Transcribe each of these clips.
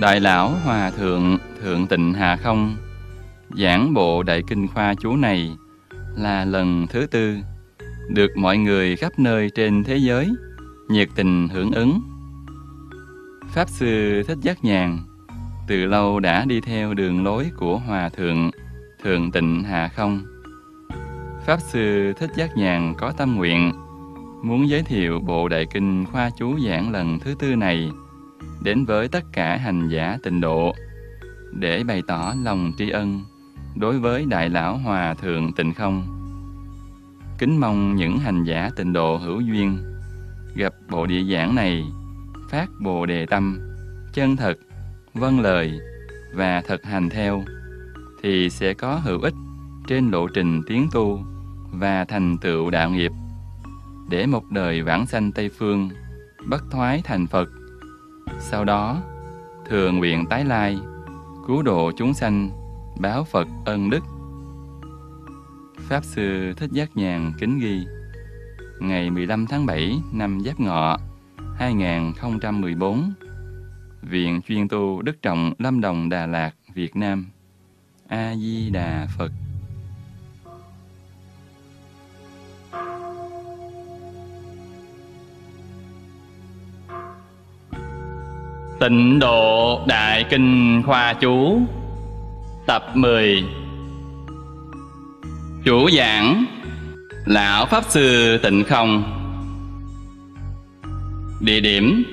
Đại lão Hòa Thượng Thượng Tịnh Hà Không giảng bộ Đại Kinh Khoa chú này là lần thứ tư được mọi người khắp nơi trên thế giới nhiệt tình hưởng ứng. Pháp Sư Thích Giác Nhàn từ lâu đã đi theo đường lối của Hòa Thượng Thượng Tịnh Hà Không. Pháp Sư Thích Giác Nhàn có tâm nguyện muốn giới thiệu Bộ Đại Kinh Khoa Chú Giảng lần thứ tư này đến với tất cả hành giả tịnh độ để bày tỏ lòng tri ân đối với Đại Lão Hòa Thượng Tịnh Không. Kính mong những hành giả tịnh độ hữu duyên gặp bộ địa giảng này phát bồ đề tâm, chân thật, vâng lời và thực hành theo thì sẽ có hữu ích trên lộ trình tiến tu và thành tựu đạo nghiệp để một đời vãng sanh Tây Phương bất thoái thành Phật sau đó, thường nguyện tái lai, cứu độ chúng sanh, báo Phật ân đức. Pháp Sư Thích Giác Nhàn kính ghi Ngày 15 tháng 7 năm Giáp Ngọ 2014 Viện chuyên tu Đức Trọng Lâm Đồng Đà Lạt, Việt Nam A-di-đà Phật Tịnh độ Đại Kinh Khoa Chú Tập 10 Chủ giảng Lão Pháp Sư Tịnh Không Địa điểm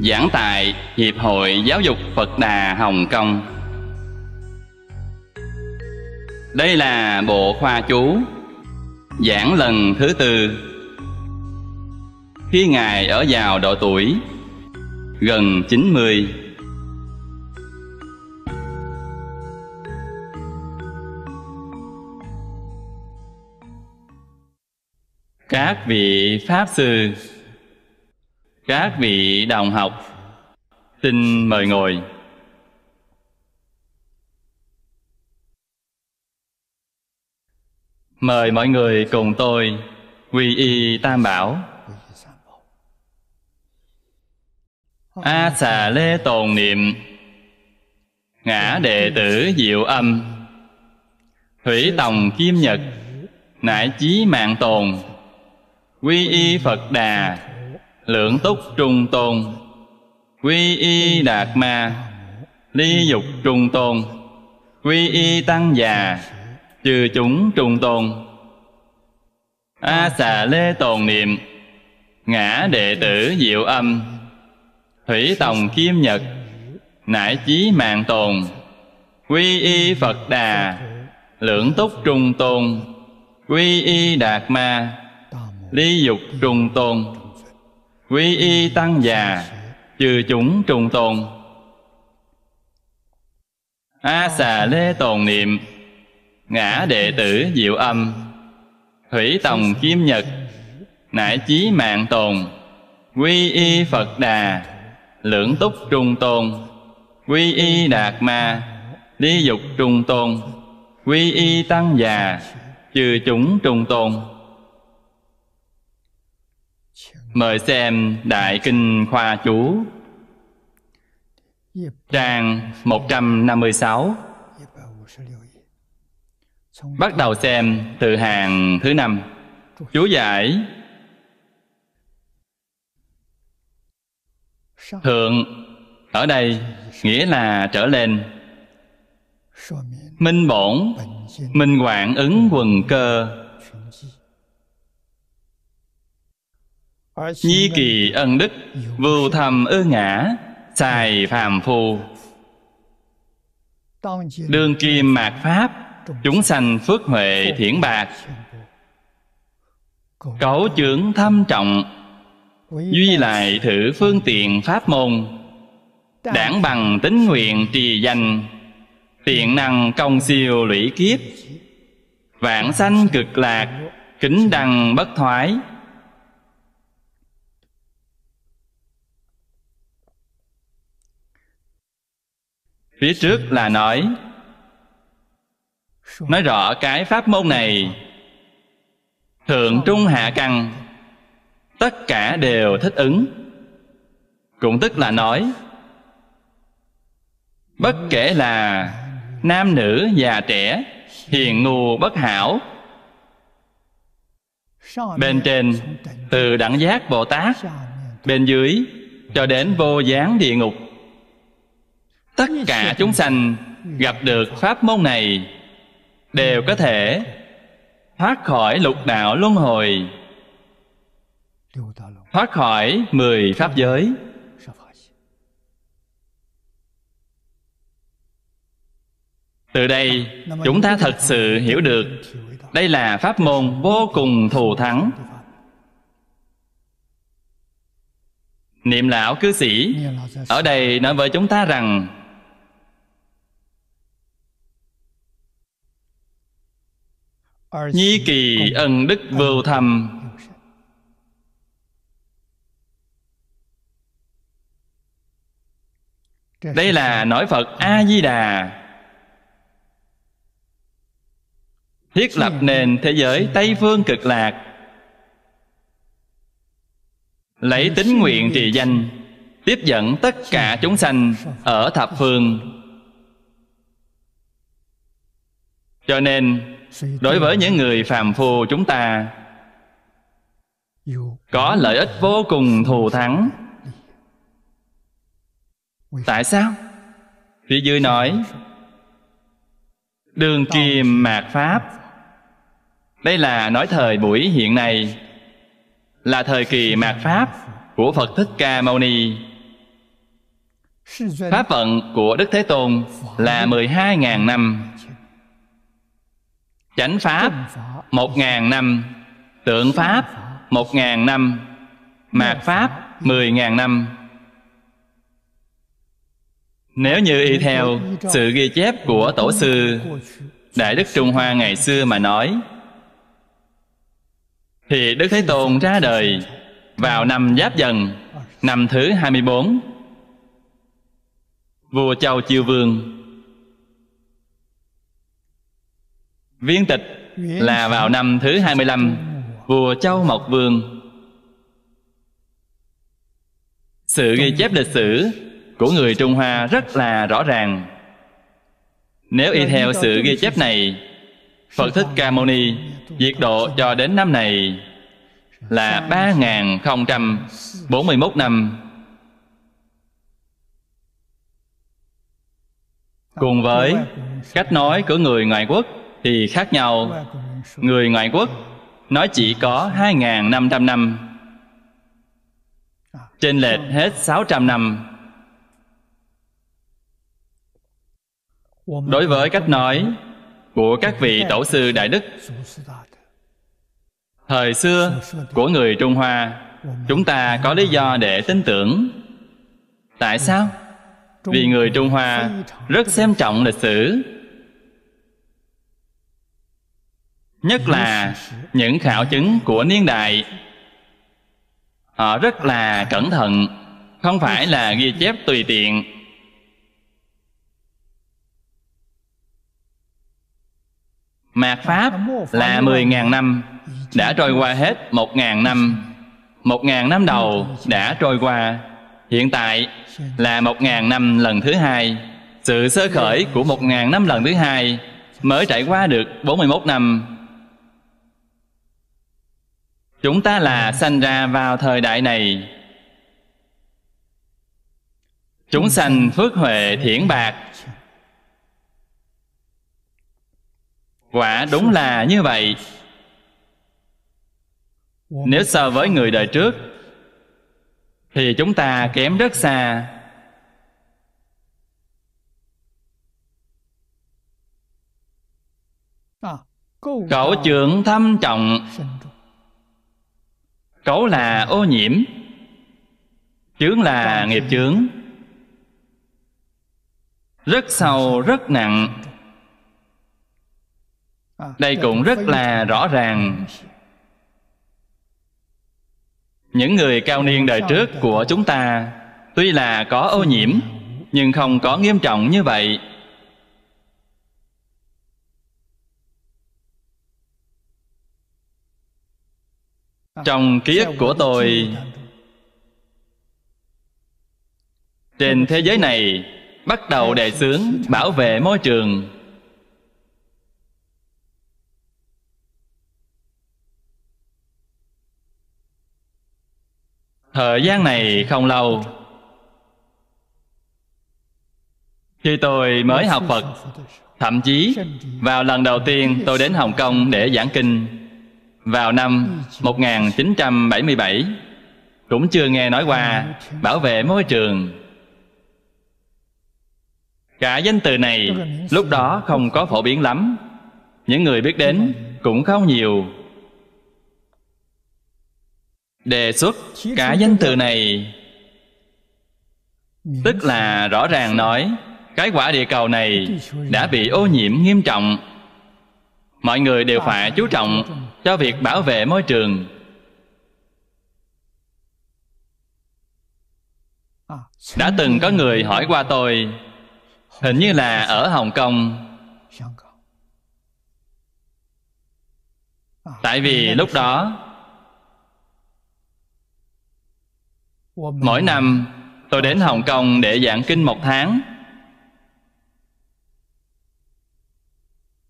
Giảng tại Hiệp hội Giáo dục Phật Đà Hồng Kông Đây là bộ khoa chú Giảng lần thứ tư Khi Ngài ở vào độ tuổi gần 90 Các vị Pháp Sư Các vị đồng học Xin mời ngồi Mời mọi người cùng tôi quy y Tam Bảo a xà lê tồn niệm ngã đệ tử diệu âm thủy tòng kim nhật nại chí mạng tồn quy y phật đà lượng túc trung tôn quy y đạt ma ly dục trung tôn quy y tăng già trừ chúng trung tôn a xà lê tồn niệm ngã đệ tử diệu âm Thủy Tòng Kim Nhật Nải chí mạng tồn Quy y Phật Đà Lưỡng túc trùng tôn Quy y Đạt Ma Ly dục trùng tôn Quy y Tăng già Trừ chủng trùng tôn A xà lê tồn niệm Ngã đệ tử diệu âm Thủy tòng kim nhật Nải chí mạng tồn Quy y Phật đà lưỡng túc trung tôn quy y đạt ma lý dục trung tôn quy y tăng già trừ chúng trung tôn mời xem đại kinh khoa chú trang 156 bắt đầu xem từ hàng thứ năm chú giải thượng ở đây nghĩa là trở lên minh bổn minh quản ứng quần cơ nhi kỳ ân đức vưu thầm ư ngã xài phàm phu đương kim mạt pháp chúng sanh phước huệ thiển bạc cấu trưởng thâm trọng duy lại thử phương tiện pháp môn đảng bằng tính nguyện trì danh tiện năng công siêu lũy kiếp vạn sanh cực lạc kính đăng bất thoái phía trước là nói nói rõ cái pháp môn này thượng trung hạ căn tất cả đều thích ứng cũng tức là nói bất kể là nam nữ già trẻ hiền ngu bất hảo bên trên từ đẳng giác bồ tát bên dưới cho đến vô gián địa ngục tất cả chúng sanh gặp được pháp môn này đều có thể thoát khỏi lục đạo luân hồi thoát khỏi mười pháp giới từ đây chúng ta thật sự hiểu được đây là pháp môn vô cùng thù thắng niệm lão cư sĩ ở đây nói với chúng ta rằng nhi kỳ ân đức vưu thầm đây là nói phật a di đà thiết lập nền thế giới tây phương cực lạc lấy tính nguyện trì danh tiếp dẫn tất cả chúng sanh ở thập phương cho nên đối với những người phàm phu chúng ta có lợi ích vô cùng thù thắng Tại sao? Phía dưới nói Đường kiềm mạt Pháp Đây là nói thời buổi hiện nay Là thời kỳ mạt Pháp của Phật Thích Ca Mâu Ni Pháp vận của Đức Thế Tôn là 12.000 năm Chánh Pháp 1.000 năm Tượng Pháp 1.000 năm Mạt Pháp 10.000 năm nếu như y theo sự ghi chép của tổ sư đại đức trung hoa ngày xưa mà nói thì đức thế tôn ra đời vào năm giáp dần năm thứ 24 vua châu chiêu vương viên tịch là vào năm thứ 25 vua châu mộc vương sự ghi chép lịch sử của người Trung Hoa rất là rõ ràng. Nếu y theo sự ghi chép này, Phật Thích Ca Mâu Ni diệt độ cho đến năm này là 3041 năm. Cùng với cách nói của người ngoại quốc thì khác nhau. Người ngoại quốc nói chỉ có 2.500 năm. Trên lệch hết 600 năm đối với cách nói của các vị tổ sư đại đức thời xưa của người trung hoa chúng ta có lý do để tin tưởng tại ừ. sao vì người trung hoa rất xem trọng lịch sử nhất là những khảo chứng của niên đại họ rất là cẩn thận không phải là ghi chép tùy tiện Mạt Pháp là 10.000 năm Đã trôi qua hết 1.000 năm 1.000 năm đầu đã trôi qua Hiện tại là 1.000 năm lần thứ hai Sự sơ khởi của 1.000 năm lần thứ hai Mới trải qua được 41 năm Chúng ta là sanh ra vào thời đại này Chúng sanh phước huệ thiển bạc quả đúng là như vậy nếu so với người đời trước thì chúng ta kém rất xa cẩu trưởng thâm trọng cẩu là ô nhiễm chướng là nghiệp chướng rất sâu rất nặng À, đây cũng rất là rõ ràng những người cao niên đời trước của chúng ta tuy là có ô nhiễm nhưng không có nghiêm trọng như vậy à, trong ký ức của tôi trên thế giới này bắt đầu đề xướng bảo vệ môi trường Thời gian này không lâu Khi tôi mới học Phật Thậm chí vào lần đầu tiên tôi đến Hồng Kông để giảng kinh Vào năm 1977 Cũng chưa nghe nói qua bảo vệ môi trường Cả danh từ này lúc đó không có phổ biến lắm Những người biết đến cũng không nhiều đề xuất cả danh từ này tức là rõ ràng nói cái quả địa cầu này đã bị ô nhiễm nghiêm trọng mọi người đều phải chú trọng cho việc bảo vệ môi trường đã từng có người hỏi qua tôi hình như là ở hồng kông tại vì lúc đó mỗi năm tôi đến hồng kông để giảng kinh một tháng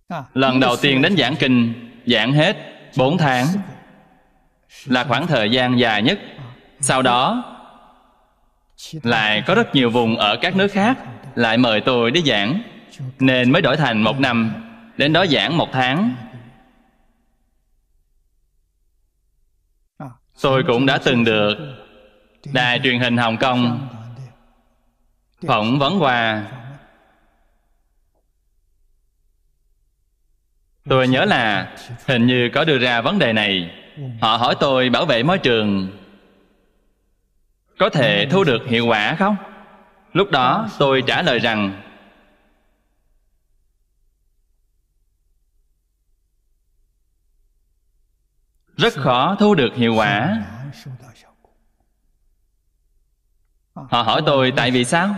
à, lần đầu tiên đến giảng kinh giảng hết bốn tháng là khoảng thời gian dài nhất à, sau đó lại có rất nhiều vùng ở các nước khác lại mời tôi đi giảng nên mới đổi thành một năm đến đó giảng một tháng à, tôi cũng đã từng được đài truyền hình hồng kông phỏng vấn hòa tôi nhớ là hình như có đưa ra vấn đề này họ hỏi tôi bảo vệ môi trường có thể thu được hiệu quả không lúc đó tôi trả lời rằng rất khó thu được hiệu quả Ờ, họ hỏi tôi tại vì sao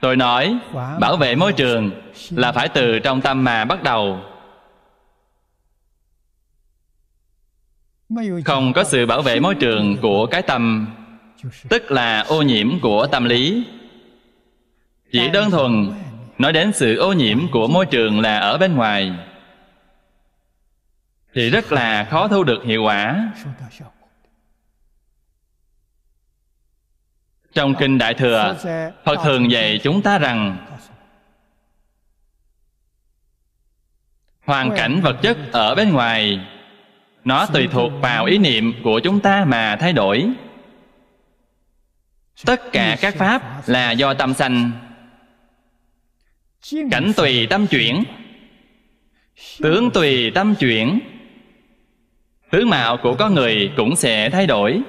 tôi nói bảo vệ môi trường là phải từ trong tâm mà bắt đầu không có sự bảo vệ môi trường của cái tâm tức là ô nhiễm của tâm lý chỉ đơn thuần nói đến sự ô nhiễm của môi trường là ở bên ngoài thì rất là khó thu được hiệu quả trong kinh đại thừa phật thường dạy chúng ta rằng hoàn cảnh vật chất ở bên ngoài nó tùy thuộc vào ý niệm của chúng ta mà thay đổi tất cả các pháp là do tâm sanh cảnh tùy tâm chuyển tướng tùy tâm chuyển tướng mạo của con người cũng sẽ thay đổi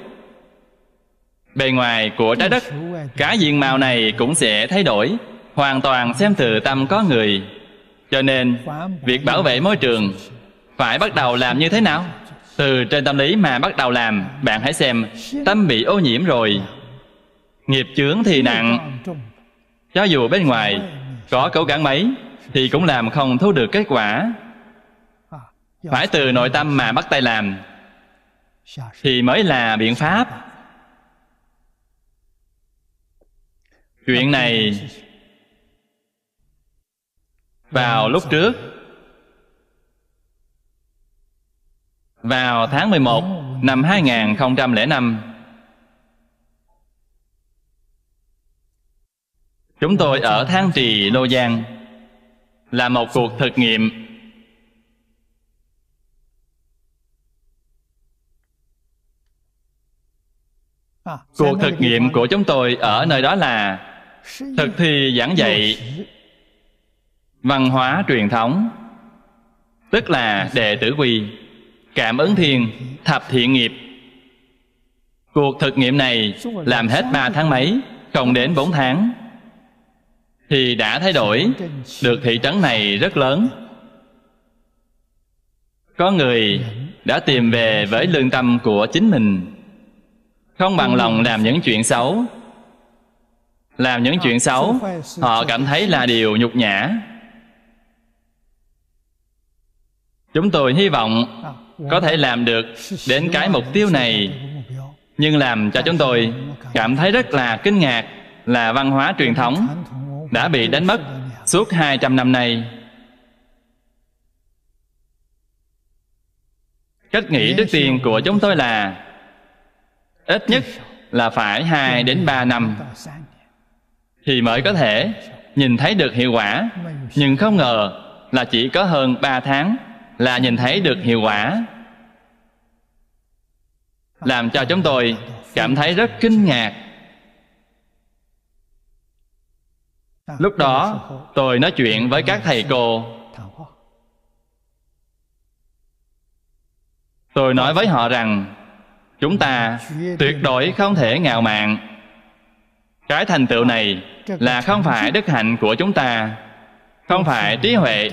bề ngoài của trái đất cả diện mạo này cũng sẽ thay đổi hoàn toàn xem từ tâm có người cho nên việc bảo vệ môi trường phải bắt đầu làm như thế nào từ trên tâm lý mà bắt đầu làm bạn hãy xem tâm bị ô nhiễm rồi nghiệp chướng thì nặng cho dù bên ngoài có cấu cản mấy thì cũng làm không thu được kết quả phải từ nội tâm mà bắt tay làm thì mới là biện pháp chuyện này vào lúc trước vào tháng 11 năm 2005 chúng tôi ở Thang Trì Lô Giang là một cuộc thực nghiệm cuộc thực nghiệm của chúng tôi ở nơi đó là thực thi giảng dạy văn hóa truyền thống tức là đệ tử quy cảm ứng thiền thập thiện nghiệp cuộc thực nghiệm này làm hết ba tháng mấy không đến bốn tháng thì đã thay đổi được thị trấn này rất lớn có người đã tìm về với lương tâm của chính mình không bằng lòng làm những chuyện xấu làm những chuyện à, xấu họ cảm thấy là điều nhục nhã chúng tôi hy vọng à, dạ. có thể làm được đến cái mục tiêu này nhưng làm cho dạ, chúng tôi cảm thấy rất là kinh ngạc là văn hóa truyền dạ, thống đã bị đánh mất suốt 200 năm nay. Cách nghĩ trước tiên của chúng tôi là ít nhất là phải 2 đến 3 năm thì mới có thể nhìn thấy được hiệu quả nhưng không ngờ là chỉ có hơn 3 tháng là nhìn thấy được hiệu quả làm cho chúng tôi cảm thấy rất kinh ngạc lúc đó tôi nói chuyện với các thầy cô tôi nói với họ rằng chúng ta tuyệt đối không thể ngạo mạn cái thành tựu này là không phải đức hạnh của chúng ta không phải trí huệ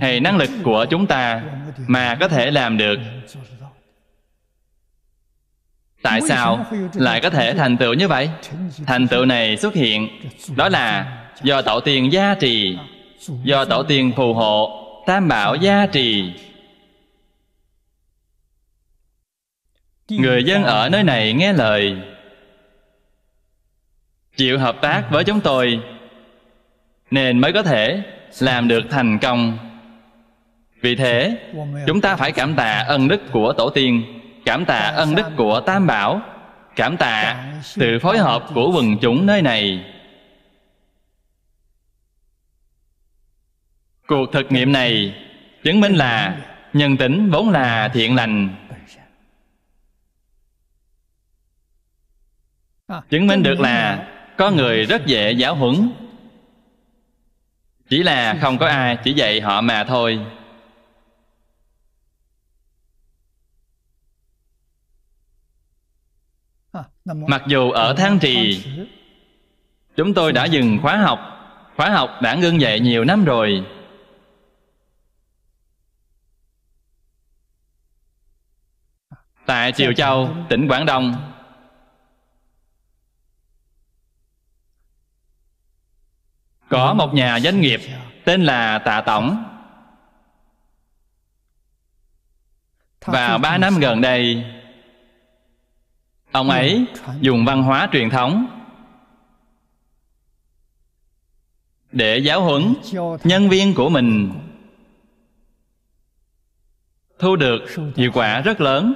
hay năng lực của chúng ta mà có thể làm được tại sao lại có thể thành tựu như vậy thành tựu này xuất hiện đó là do tổ tiên gia trì do tổ tiên phù hộ tam bảo gia trì người dân ở nơi này nghe lời chịu hợp tác với chúng tôi nên mới có thể làm được thành công vì thế chúng ta phải cảm tạ ân đức của tổ tiên cảm tạ ân đức của tam bảo cảm tạ sự phối hợp của quần chúng nơi này cuộc thực nghiệm này chứng minh là nhân tính vốn là thiện lành chứng minh được là có người rất dễ giáo huấn chỉ là không có ai chỉ dạy họ mà thôi mặc dù ở tháng trì chúng tôi đã dừng khóa học khóa học đã ngưng dạy nhiều năm rồi tại triều châu tỉnh quảng đông có một nhà doanh nghiệp tên là tạ tổng và ba năm gần đây ông ấy ừ. dùng văn hóa truyền thống để giáo huấn nhân viên của mình thu được hiệu quả rất lớn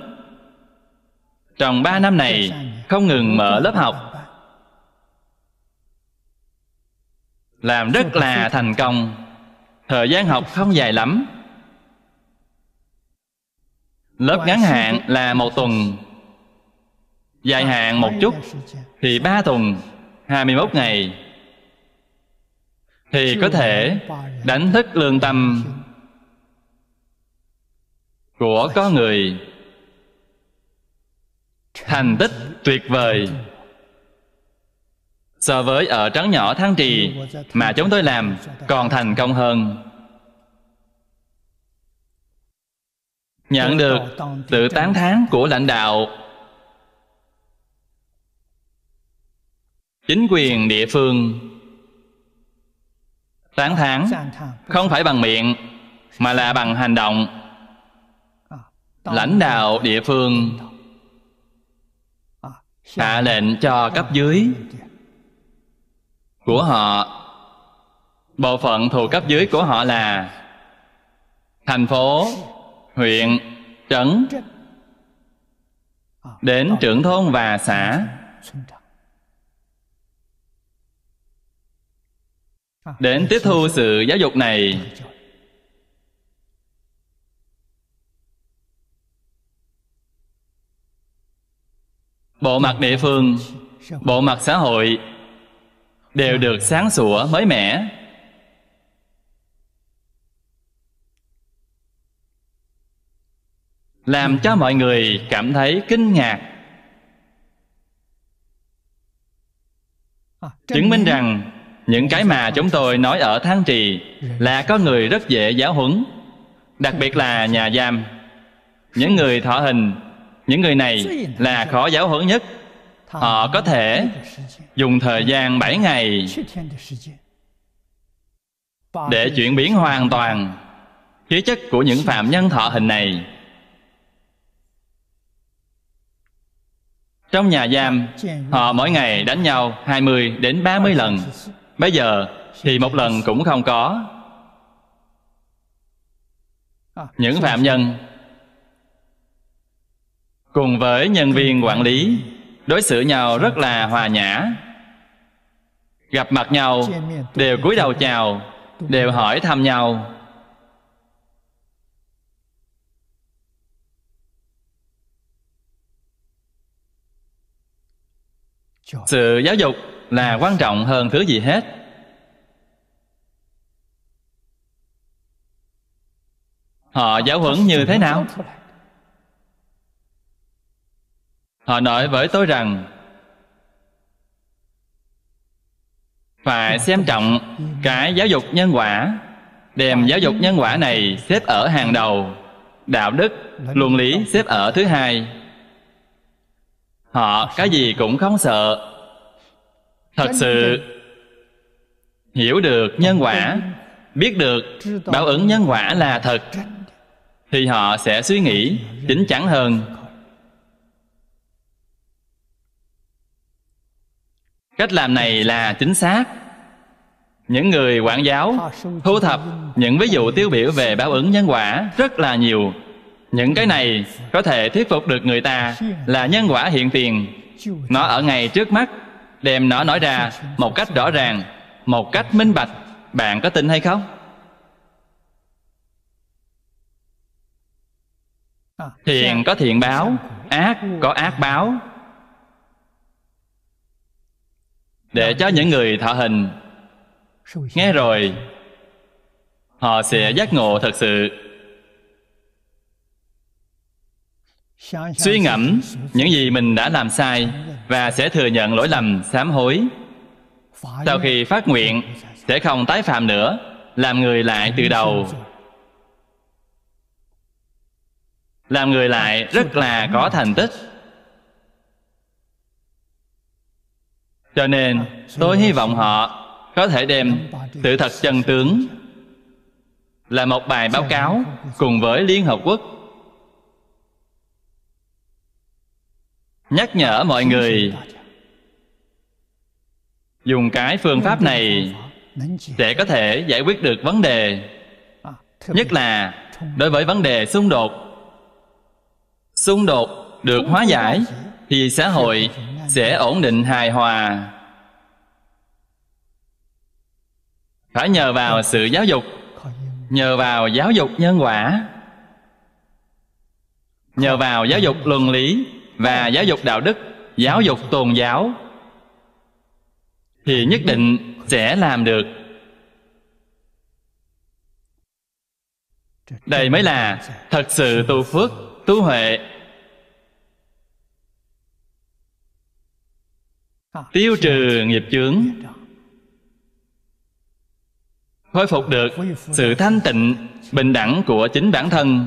trong ba năm này không ngừng mở lớp học làm rất là thành công thời gian học không dài lắm lớp ngắn hạn là một tuần dài hạn một chút thì ba tuần 21 ngày thì có thể đánh thức lương tâm của có người thành tích tuyệt vời so với ở trấn nhỏ tháng trì mà chúng tôi làm còn thành công hơn nhận được tự tán thán của lãnh đạo chính quyền địa phương tán thán không phải bằng miệng mà là bằng hành động lãnh đạo địa phương hạ lệnh cho cấp dưới của họ bộ phận thuộc cấp dưới của họ là thành phố huyện trấn đến trưởng thôn và xã đến tiếp thu sự giáo dục này bộ mặt địa phương bộ mặt xã hội đều dạ. được sáng sủa mới mẻ làm cho mọi người cảm thấy kinh ngạc à, chứng minh rằng những cái mà chúng tôi nói ở Thang trì dạ. là có người rất dễ giáo huấn đặc biệt là nhà giam những người thọ hình những người này là khó giáo huấn nhất họ có thể dùng thời gian 7 ngày để chuyển biến hoàn toàn khí chất của những phạm nhân thọ hình này Trong nhà giam, họ mỗi ngày đánh nhau 20 đến 30 lần. Bây giờ thì một lần cũng không có. À, những phạm nhân cùng với nhân viên quản lý đối xử nhau rất là hòa nhã gặp mặt nhau đều cúi đầu chào đều hỏi thăm nhau sự giáo dục là quan trọng hơn thứ gì hết họ giáo huấn như thế nào Họ nói với tôi rằng Phải xem trọng cái giáo dục nhân quả Đem giáo dục nhân quả này xếp ở hàng đầu Đạo đức, luân lý xếp ở thứ hai Họ cái gì cũng không sợ Thật sự Hiểu được nhân quả Biết được báo ứng nhân quả là thật Thì họ sẽ suy nghĩ chính chắn hơn cách làm này là chính xác những người quản giáo thu thập những ví dụ tiêu biểu về báo ứng nhân quả rất là nhiều những cái này có thể thuyết phục được người ta là nhân quả hiện tiền nó ở ngay trước mắt đem nó nói ra một cách rõ ràng một cách minh bạch bạn có tin hay không thiện có thiện báo ác có ác báo để cho những người thọ hình nghe rồi họ sẽ giác ngộ thật sự suy ngẫm những gì mình đã làm sai và sẽ thừa nhận lỗi lầm sám hối sau khi phát nguyện sẽ không tái phạm nữa làm người lại từ đầu làm người lại rất là có thành tích cho nên tôi hy vọng họ có thể đem sự thật chân tướng là một bài báo cáo cùng với liên hợp quốc nhắc nhở mọi người dùng cái phương pháp này sẽ có thể giải quyết được vấn đề nhất là đối với vấn đề xung đột xung đột được hóa giải thì xã hội sẽ ổn định hài hòa phải nhờ vào sự giáo dục nhờ vào giáo dục nhân quả nhờ vào giáo dục luân lý và giáo dục đạo đức giáo dục tôn giáo thì nhất định sẽ làm được đây mới là thật sự tu phước tu huệ tiêu trừ nghiệp chướng khôi phục được sự thanh tịnh bình đẳng của chính bản thân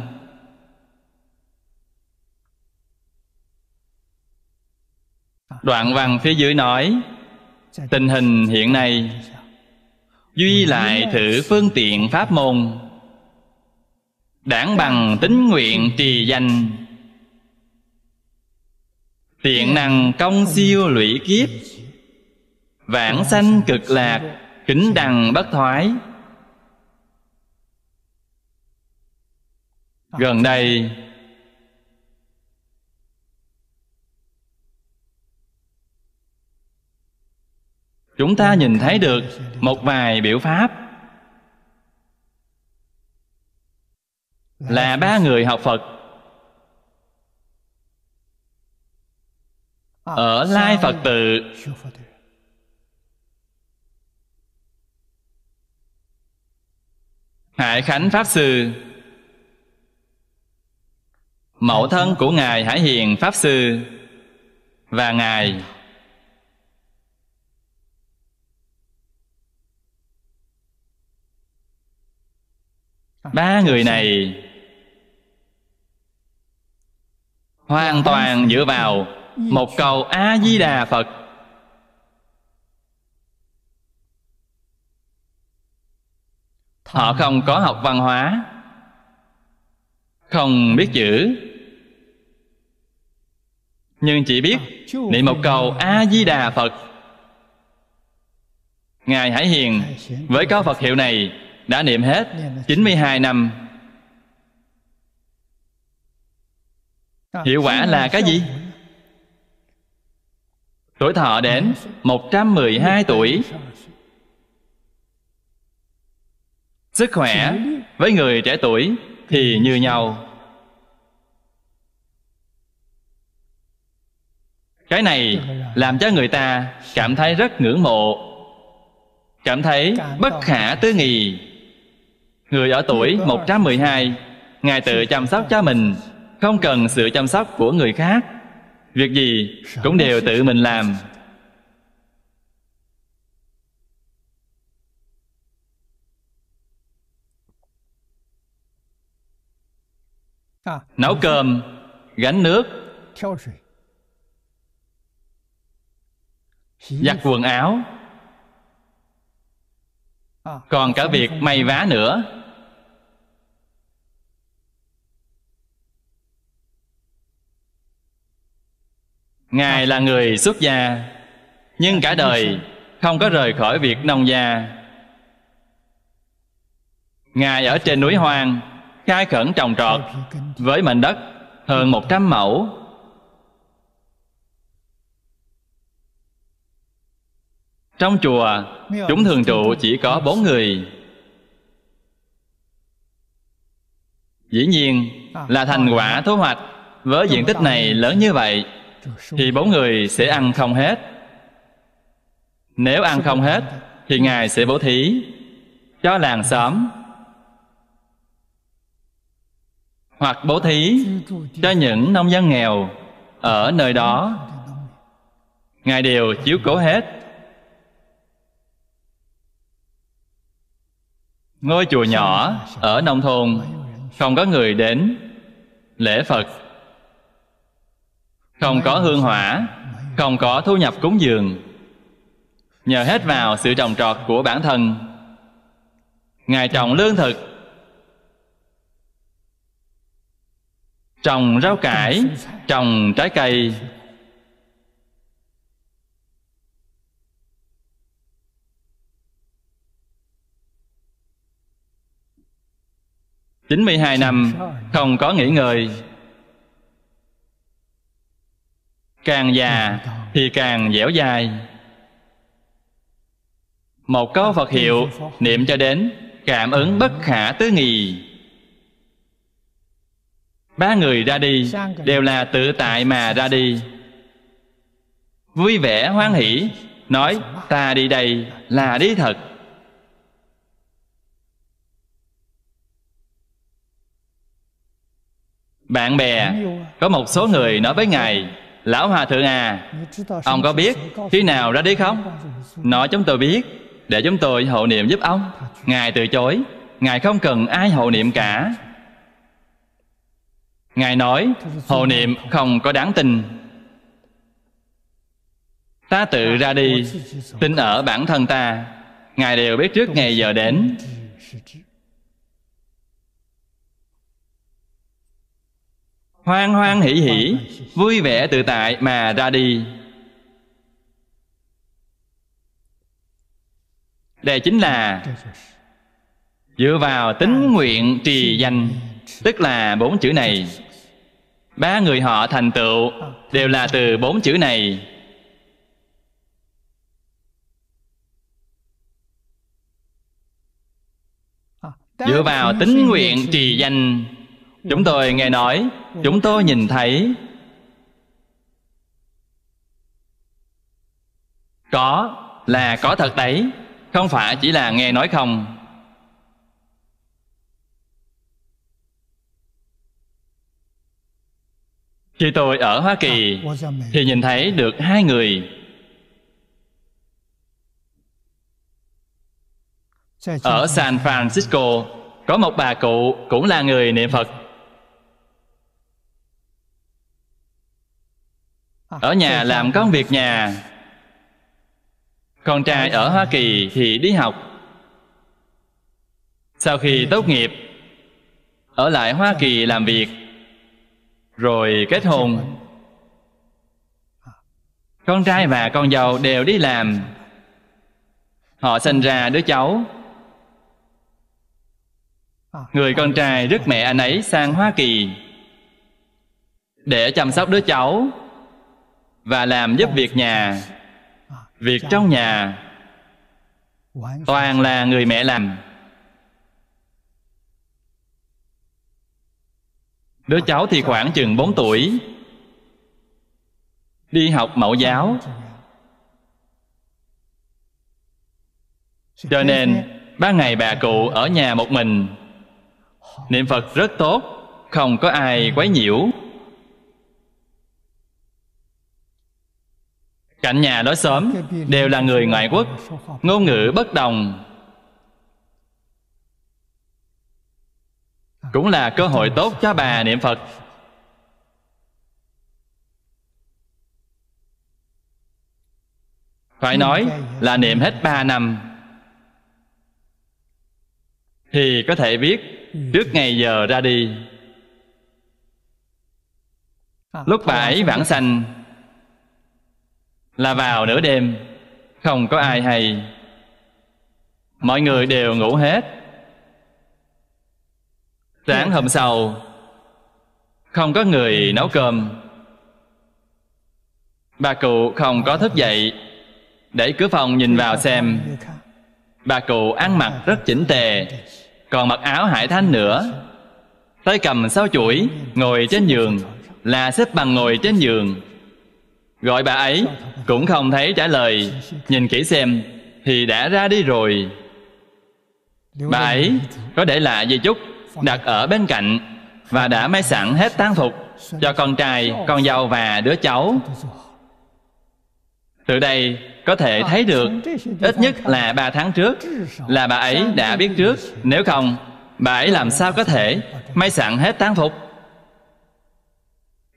đoạn văn phía dưới nói tình hình hiện nay duy lại thử phương tiện pháp môn đảng bằng tính nguyện trì danh Tiện năng công siêu lũy kiếp Vãng sanh cực lạc Kính đằng bất thoái Gần đây Chúng ta nhìn thấy được Một vài biểu pháp Là ba người học Phật ở lai phật tự hải khánh pháp sư mẫu thân của ngài hải hiền pháp sư và ngài ba người này hoàn toàn dựa vào một cầu a di đà phật họ không có học văn hóa không biết chữ nhưng chỉ biết niệm một cầu a di đà phật ngài hải hiền với có phật hiệu này đã niệm hết 92 năm hiệu quả là cái gì Tuổi thọ đến 112 tuổi Sức khỏe với người trẻ tuổi thì như nhau Cái này làm cho người ta cảm thấy rất ngưỡng mộ Cảm thấy bất khả tư nghì Người ở tuổi 112 Ngài tự chăm sóc cho mình Không cần sự chăm sóc của người khác việc gì cũng đều tự mình làm à, nấu cơm gánh nước giặt quần áo à, còn cả việc may vá nữa Ngài là người xuất gia Nhưng cả đời không có rời khỏi việc nông gia Ngài ở trên núi hoang Khai khẩn trồng trọt Với mảnh đất hơn 100 mẫu Trong chùa Chúng thường trụ chỉ có bốn người Dĩ nhiên là thành quả thu hoạch Với diện tích này lớn như vậy thì bốn người sẽ ăn không hết nếu ăn không hết thì ngài sẽ bố thí cho làng xóm hoặc bố thí cho những nông dân nghèo ở nơi đó ngài đều chiếu cố hết ngôi chùa nhỏ ở nông thôn không có người đến lễ phật không có hương hỏa không có thu nhập cúng dường nhờ hết vào sự trồng trọt của bản thân ngài trồng lương thực trồng rau cải trồng trái cây chín mươi hai năm không có nghỉ ngơi càng già thì càng dẻo dài một câu phật hiệu niệm cho đến cảm ứng bất khả tứ nghì ba người ra đi đều là tự tại mà ra đi vui vẻ hoan hỷ nói ta đi đây là đi thật bạn bè à? có một số người nói với ngài Lão Hòa Thượng à Ông có biết khi nào ra đi không Nói chúng tôi biết Để chúng tôi hộ niệm giúp ông Ngài từ chối Ngài không cần ai hộ niệm cả Ngài nói hộ niệm không có đáng tin Ta tự ra đi Tin ở bản thân ta Ngài đều biết trước ngày giờ đến hoan hoan hỷ hỷ vui vẻ tự tại mà ra đi đây chính là dựa vào tính nguyện trì danh tức là bốn chữ này ba người họ thành tựu đều là từ bốn chữ này dựa vào tính nguyện trì danh chúng tôi nghe nói chúng tôi nhìn thấy có là có thật đấy không phải chỉ là nghe nói không khi tôi ở hoa kỳ thì nhìn thấy được hai người ở san francisco có một bà cụ cũng là người niệm phật À, ở nhà làm công việc nhà con trai ở hoa kỳ thì đi học sau khi tốt nghiệp ở lại hoa kỳ làm việc rồi kết hôn à. con trai và con dâu đều đi làm họ sinh ra đứa cháu à. người con trai rước mẹ anh ấy sang hoa kỳ để chăm sóc đứa cháu và làm giúp việc nhà việc trong nhà toàn là người mẹ làm đứa cháu thì khoảng chừng 4 tuổi đi học mẫu giáo cho nên ba ngày bà cụ ở nhà một mình niệm phật rất tốt không có ai quấy nhiễu cạnh nhà nói xóm đều là người ngoại quốc ngôn ngữ bất đồng cũng là cơ hội tốt cho bà niệm phật phải nói là niệm hết ba năm thì có thể biết trước ngày giờ ra đi lúc bà ấy vãng sanh là vào nửa đêm không có ai hay mọi người đều ngủ hết sáng hôm sau không có người nấu cơm bà cụ không có thức dậy để cửa phòng nhìn vào xem bà cụ ăn mặc rất chỉnh tề còn mặc áo hải thanh nữa tay cầm sáu chuỗi ngồi trên giường là xếp bằng ngồi trên giường gọi bà ấy cũng không thấy trả lời nhìn kỹ xem thì đã ra đi rồi bà ấy có để lại gì chút đặt ở bên cạnh và đã may sẵn hết tang phục cho con trai con dâu và đứa cháu từ đây có thể thấy được ít nhất là ba tháng trước là bà ấy đã biết trước nếu không bà ấy làm sao có thể may sẵn hết tang phục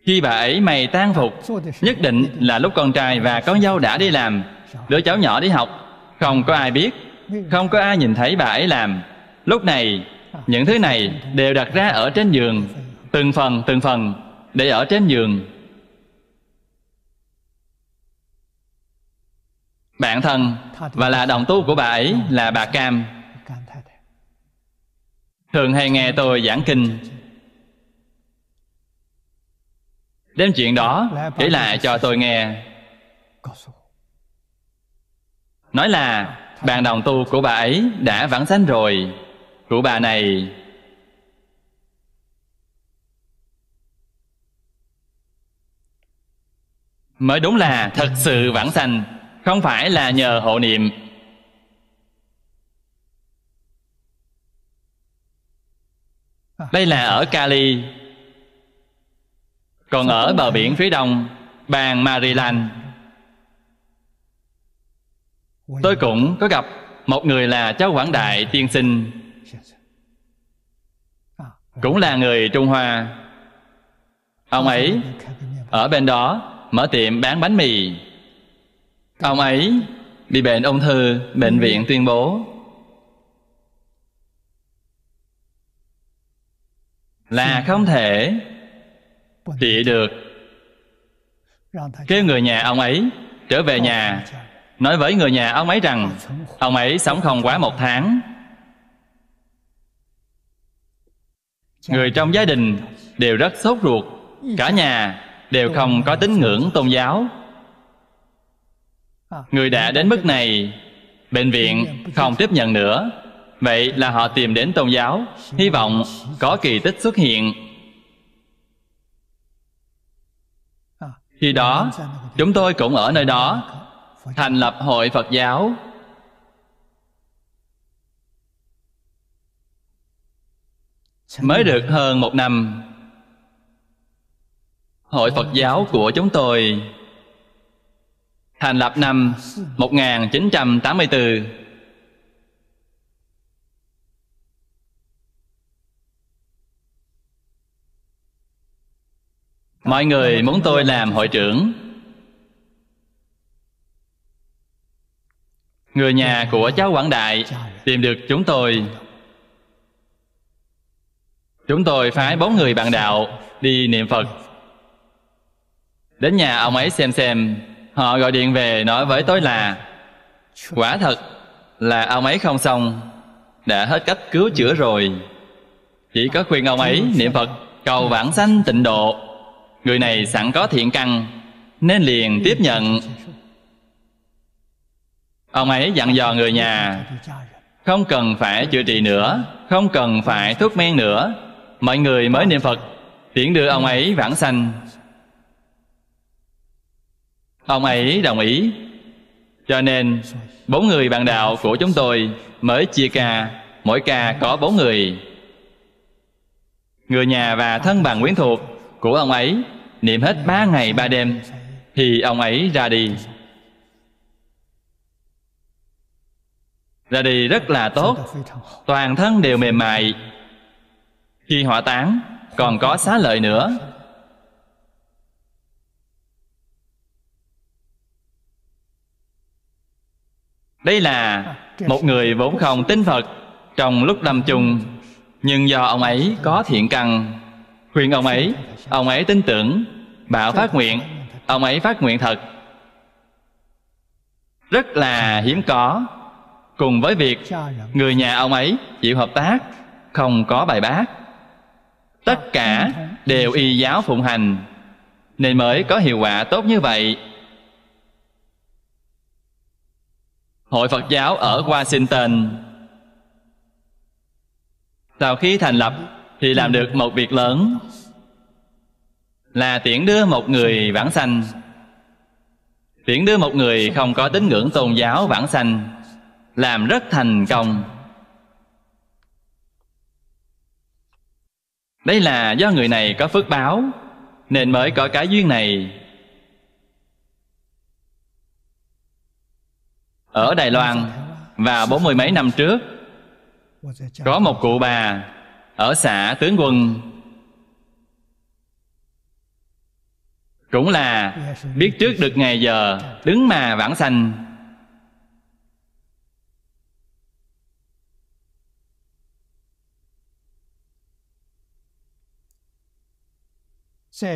khi bà ấy mày tan phục nhất định là lúc con trai và con dâu đã đi làm đứa cháu nhỏ đi học không có ai biết không có ai nhìn thấy bà ấy làm lúc này những thứ này đều đặt ra ở trên giường từng phần từng phần để ở trên giường bạn thân và là đồng tu của bà ấy là bà cam thường hay nghe tôi giảng kinh Đem chuyện đó kể lại cho tôi nghe Nói là bạn đồng tu của bà ấy đã vãng sanh rồi Cụ bà này Mới đúng là thật sự vãng sanh Không phải là nhờ hộ niệm Đây là ở Cali còn ở bờ biển phía đông Bang Maryland Tôi cũng có gặp Một người là cháu Quảng Đại tiên sinh Cũng là người Trung Hoa Ông ấy ở bên đó mở tiệm bán bánh mì Ông ấy bị bệnh ung thư Bệnh viện tuyên bố là không thể trị được kêu người nhà ông ấy trở về nhà nói với người nhà ông ấy rằng ông ấy sống không quá một tháng người trong gia đình đều rất sốt ruột cả nhà đều không có tín ngưỡng tôn giáo à, người đã đến mức này bệnh viện không tiếp nhận nữa vậy là họ tìm đến tôn giáo hy vọng có kỳ tích xuất hiện khi đó chúng tôi cũng ở nơi đó thành lập hội phật giáo mới được hơn một năm hội phật giáo của chúng tôi thành lập năm 1984 mọi người muốn tôi làm hội trưởng người nhà của cháu quảng đại tìm được chúng tôi chúng tôi phái bốn người bạn đạo đi niệm phật đến nhà ông ấy xem xem họ gọi điện về nói với tôi là quả thật là ông ấy không xong đã hết cách cứu chữa rồi chỉ có khuyên ông ấy niệm phật cầu vãng sanh tịnh độ Người này sẵn có thiện căn Nên liền tiếp nhận Ông ấy dặn dò người nhà Không cần phải chữa trị nữa Không cần phải thuốc men nữa Mọi người mới niệm Phật Tiễn đưa ông ấy vãng sanh Ông ấy đồng ý Cho nên Bốn người bạn đạo của chúng tôi Mới chia ca Mỗi ca có bốn người Người nhà và thân bằng quyến thuộc của ông ấy niệm hết ba ngày ba đêm thì ông ấy ra đi ra đi rất là tốt toàn thân đều mềm mại khi hỏa tán còn có xá lợi nữa đây là một người vốn không tin phật trong lúc lâm chung nhưng do ông ấy có thiện căn khuyên ông ấy ông ấy tin tưởng bảo phát nguyện ông ấy phát nguyện thật rất là hiếm có cùng với việc người nhà ông ấy chịu hợp tác không có bài bác tất cả đều y giáo phụng hành nên mới có hiệu quả tốt như vậy hội phật giáo ở washington sau khi thành lập thì làm được một việc lớn là tiễn đưa một người vãng sanh tiễn đưa một người không có tín ngưỡng tôn giáo vãng sanh làm rất thành công đây là do người này có phước báo nên mới có cái duyên này ở đài loan và bốn mươi mấy năm trước có một cụ bà ở xã Tướng Quân cũng là biết trước được ngày giờ đứng mà vãng sanh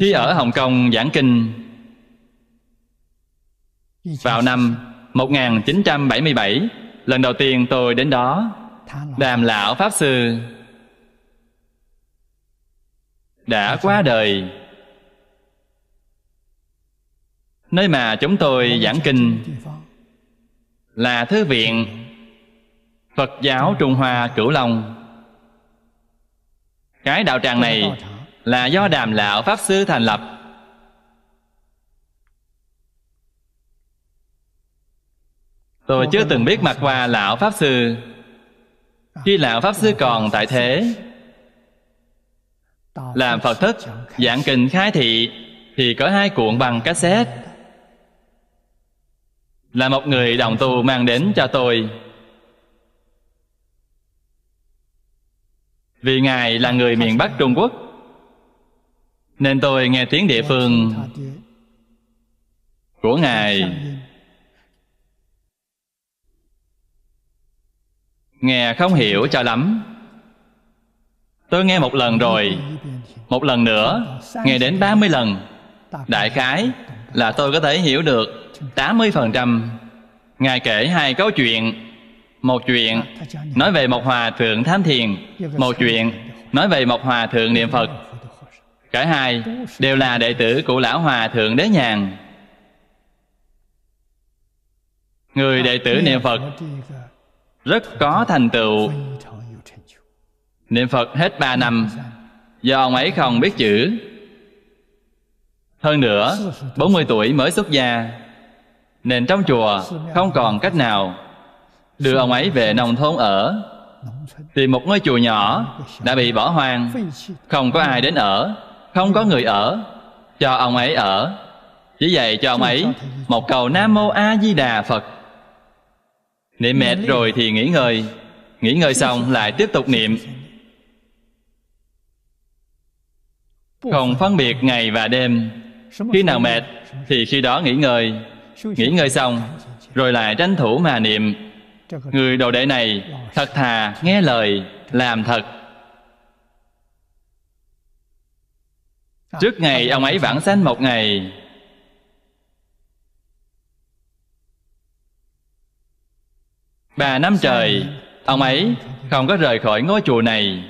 khi ở Hồng Kông giảng kinh vào năm 1977 lần đầu tiên tôi đến đó đàm lão pháp sư đã qua đời nơi mà chúng tôi giảng kinh là thư viện phật giáo trung hoa cửu long cái đạo tràng này là do đàm lão pháp sư thành lập tôi chưa từng biết mặt qua lão pháp sư khi lão pháp sư còn tại thế làm phật thức dạng kinh khai thị thì có hai cuộn bằng cassette là một người đồng tu mang đến cho tôi vì ngài là người miền bắc trung quốc nên tôi nghe tiếng địa phương của ngài nghe không hiểu cho lắm Tôi nghe một lần rồi Một lần nữa Nghe đến 30 lần Đại khái là tôi có thể hiểu được 80% Ngài kể hai câu chuyện Một chuyện nói về một hòa thượng tham thiền Một chuyện nói về một hòa thượng niệm Phật Cả hai đều là đệ tử của lão hòa thượng Đế Nhàn Người đệ tử niệm Phật rất có thành tựu Niệm Phật hết ba năm Do ông ấy không biết chữ Hơn nữa 40 tuổi mới xuất gia Nên trong chùa không còn cách nào Đưa ông ấy về nông thôn ở Tìm một ngôi chùa nhỏ Đã bị bỏ hoang Không có ai đến ở Không có người ở Cho ông ấy ở Chỉ dạy cho ông ấy Một cầu Nam Mô A Di Đà Phật Niệm mệt rồi thì nghỉ ngơi Nghỉ ngơi xong lại tiếp tục niệm không phân biệt ngày và đêm khi nào mệt thì khi đó nghỉ ngơi nghỉ ngơi xong rồi lại tranh thủ mà niệm người đồ đệ này thật thà nghe lời làm thật à, trước ngày ông ấy vãng sanh một ngày ba năm trời ông ấy không có rời khỏi ngôi chùa này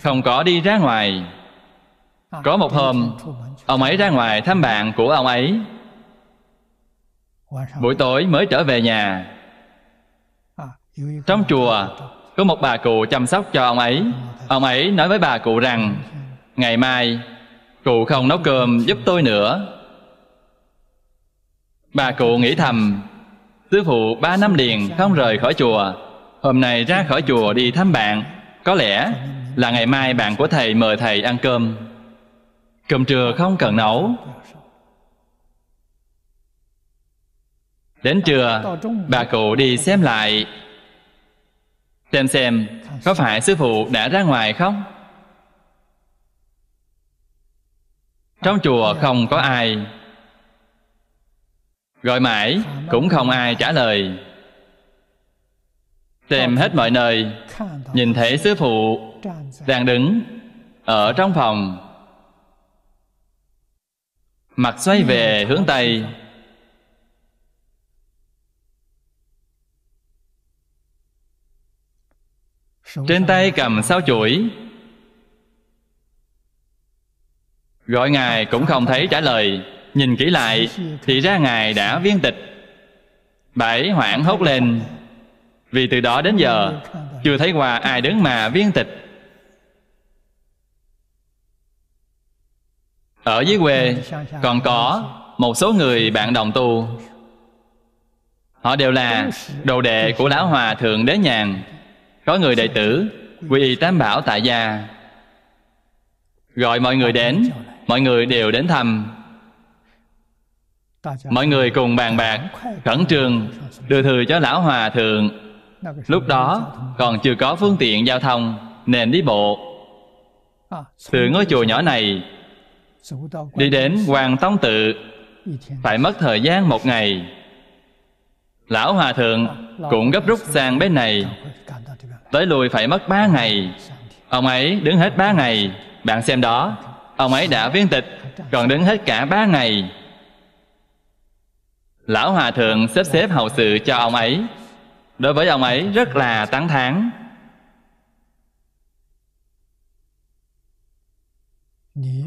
không có đi ra ngoài có một hôm ông ấy ra ngoài thăm bạn của ông ấy buổi tối mới trở về nhà trong chùa có một bà cụ chăm sóc cho ông ấy ông ấy nói với bà cụ rằng ngày mai cụ không nấu cơm giúp tôi nữa bà cụ nghĩ thầm sư phụ ba năm liền không rời khỏi chùa hôm nay ra khỏi chùa đi thăm bạn có lẽ là ngày mai bạn của thầy mời thầy ăn cơm cơm trưa không cần nấu đến trưa bà cụ đi xem lại xem xem có phải sư phụ đã ra ngoài không trong chùa không có ai gọi mãi cũng không ai trả lời tìm hết mọi nơi nhìn thấy sư phụ đang đứng ở trong phòng Mặt xoay về hướng Tây Trên tay cầm sao chuỗi Gọi Ngài cũng không thấy trả lời Nhìn kỹ lại Thì ra Ngài đã viên tịch Bảy hoảng hốt lên Vì từ đó đến giờ Chưa thấy qua ai đứng mà viên tịch ở dưới quê còn có một số người bạn đồng tu họ đều là đồ đệ của lão hòa thượng đế nhàn có người đệ tử quy y tám bảo tại gia gọi mọi người đến mọi người đều đến thăm mọi người cùng bàn bạc khẩn trương đưa thư cho lão hòa thượng lúc đó còn chưa có phương tiện giao thông nên đi bộ từ ngôi chùa nhỏ này đi đến quan tông tự phải mất thời gian một ngày lão hòa thượng cũng gấp rút sang bên này tới lùi phải mất ba ngày ông ấy đứng hết ba ngày bạn xem đó ông ấy đã viên tịch còn đứng hết cả ba ngày lão hòa thượng xếp xếp hậu sự cho ông ấy đối với ông ấy rất là tán thán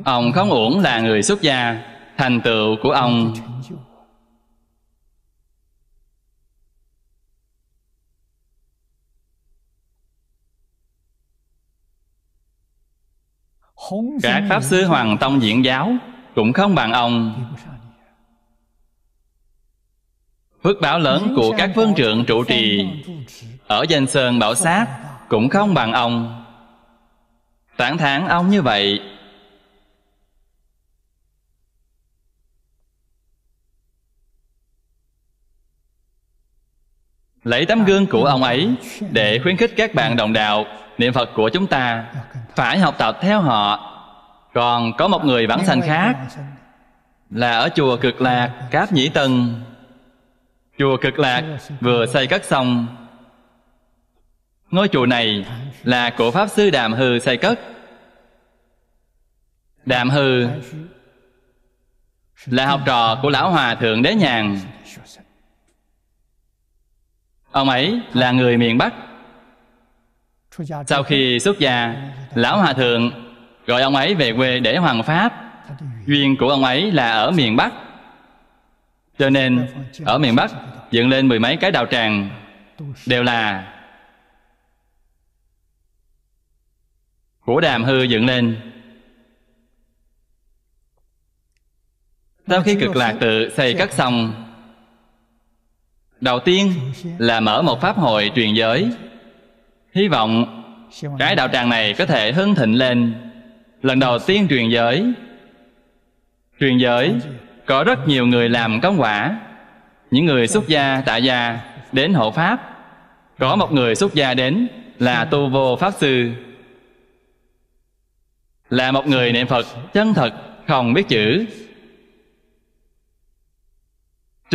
ông không uổng là người xuất gia thành tựu của ông các pháp sư hoàng tông diễn giáo cũng không bằng ông phước báo lớn của các vương trượng trụ trì ở danh sơn bảo sát cũng không bằng ông tán thán ông như vậy lấy tấm gương của ông ấy để khuyến khích các bạn đồng đạo niệm phật của chúng ta phải học tập theo họ còn có một người vãng sanh khác là ở chùa cực lạc cáp nhĩ tân chùa cực lạc vừa xây cất xong ngôi chùa này là của pháp sư đàm hư xây cất đàm hư là học trò của lão hòa thượng đế nhàn Ông ấy là người miền Bắc Sau khi xuất gia Lão Hòa Thượng gọi ông ấy về quê để hoàn pháp Duyên của ông ấy là ở miền Bắc Cho nên ở miền Bắc dựng lên mười mấy cái đạo tràng Đều là Của đàm hư dựng lên Sau khi cực lạc tự xây cất xong đầu tiên là mở một pháp hội truyền giới hy vọng cái đạo tràng này có thể hưng thịnh lên lần đầu tiên truyền giới truyền giới có rất nhiều người làm công quả những người xuất gia tại gia đến hộ pháp có một người xuất gia đến là tu vô pháp sư là một người niệm phật chân thật không biết chữ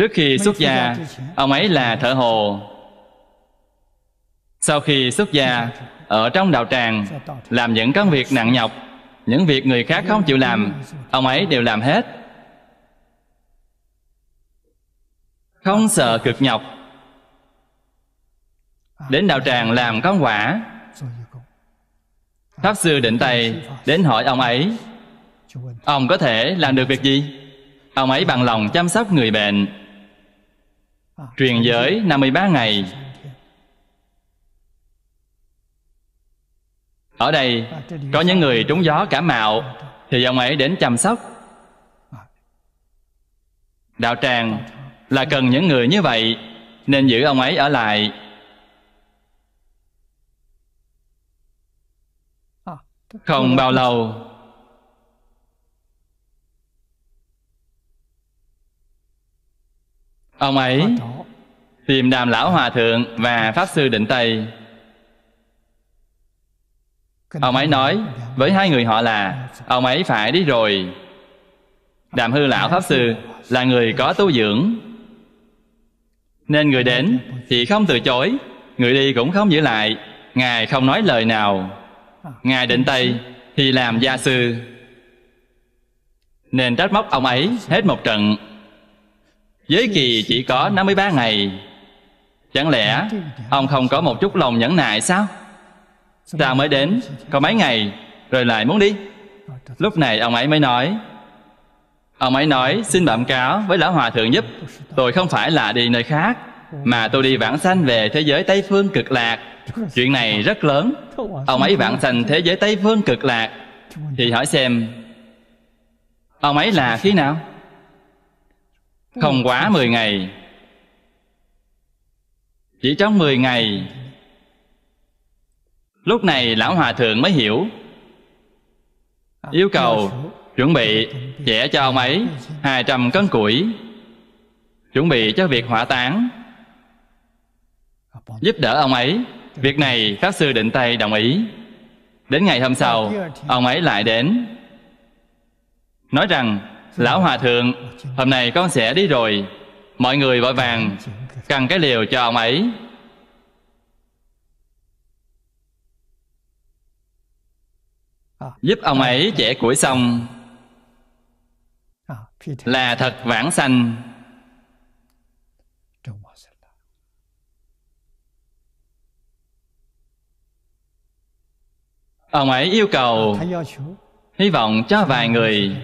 Trước khi xuất gia, ông ấy là thợ hồ. Sau khi xuất gia, ở trong đạo tràng, làm những công việc nặng nhọc, những việc người khác không chịu làm, ông ấy đều làm hết. Không sợ cực nhọc. Đến đạo tràng làm công quả. Pháp sư định tay đến hỏi ông ấy, ông có thể làm được việc gì? Ông ấy bằng lòng chăm sóc người bệnh truyền giới 53 ngày ở đây có những người trúng gió cả mạo thì ông ấy đến chăm sóc đạo tràng là cần những người như vậy nên giữ ông ấy ở lại à, không bao lâu ông ấy tìm đàm lão hòa thượng và pháp sư định tây ông ấy nói với hai người họ là ông ấy phải đi rồi đàm hư lão pháp sư là người có tu dưỡng nên người đến thì không từ chối người đi cũng không giữ lại ngài không nói lời nào à, ngài định tây thì làm gia sư nên trách móc ông ấy hết một trận Giới kỳ chỉ có 53 ngày Chẳng lẽ ông không có một chút lòng nhẫn nại sao? Sao mới đến có mấy ngày rồi lại muốn đi? Lúc này ông ấy mới nói Ông ấy nói xin bẩm cáo với lão hòa thượng giúp Tôi không phải là đi nơi khác Mà tôi đi vãng sanh về thế giới Tây Phương cực lạc Chuyện này rất lớn Ông ấy vãng sanh thế giới Tây Phương cực lạc Thì hỏi xem Ông ấy là khi nào? Không quá 10 ngày Chỉ trong 10 ngày Lúc này Lão Hòa Thượng mới hiểu Yêu cầu chuẩn bị trẻ cho ông ấy 200 cân củi Chuẩn bị cho việc hỏa táng Giúp đỡ ông ấy Việc này Pháp Sư Định Tây đồng ý Đến ngày hôm sau Ông ấy lại đến Nói rằng Lão Hòa Thượng Hôm nay con sẽ đi rồi Mọi người vội vàng Cần cái liều cho ông ấy Giúp ông ấy chẻ củi xong Là thật vãng sanh Ông ấy yêu cầu Hy vọng cho vài người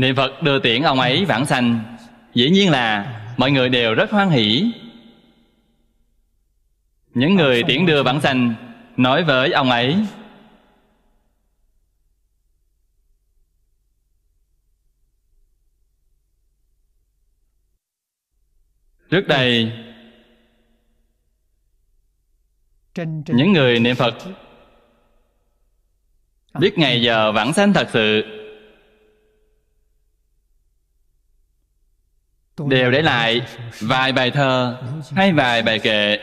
niệm phật đưa tiễn ông ấy vãng sanh dĩ nhiên là mọi người đều rất hoan hỷ những người tiễn đưa vãng sanh nói với ông ấy trước đây những người niệm phật biết ngày giờ vãng sanh thật sự đều để lại vài bài thơ hay vài bài kệ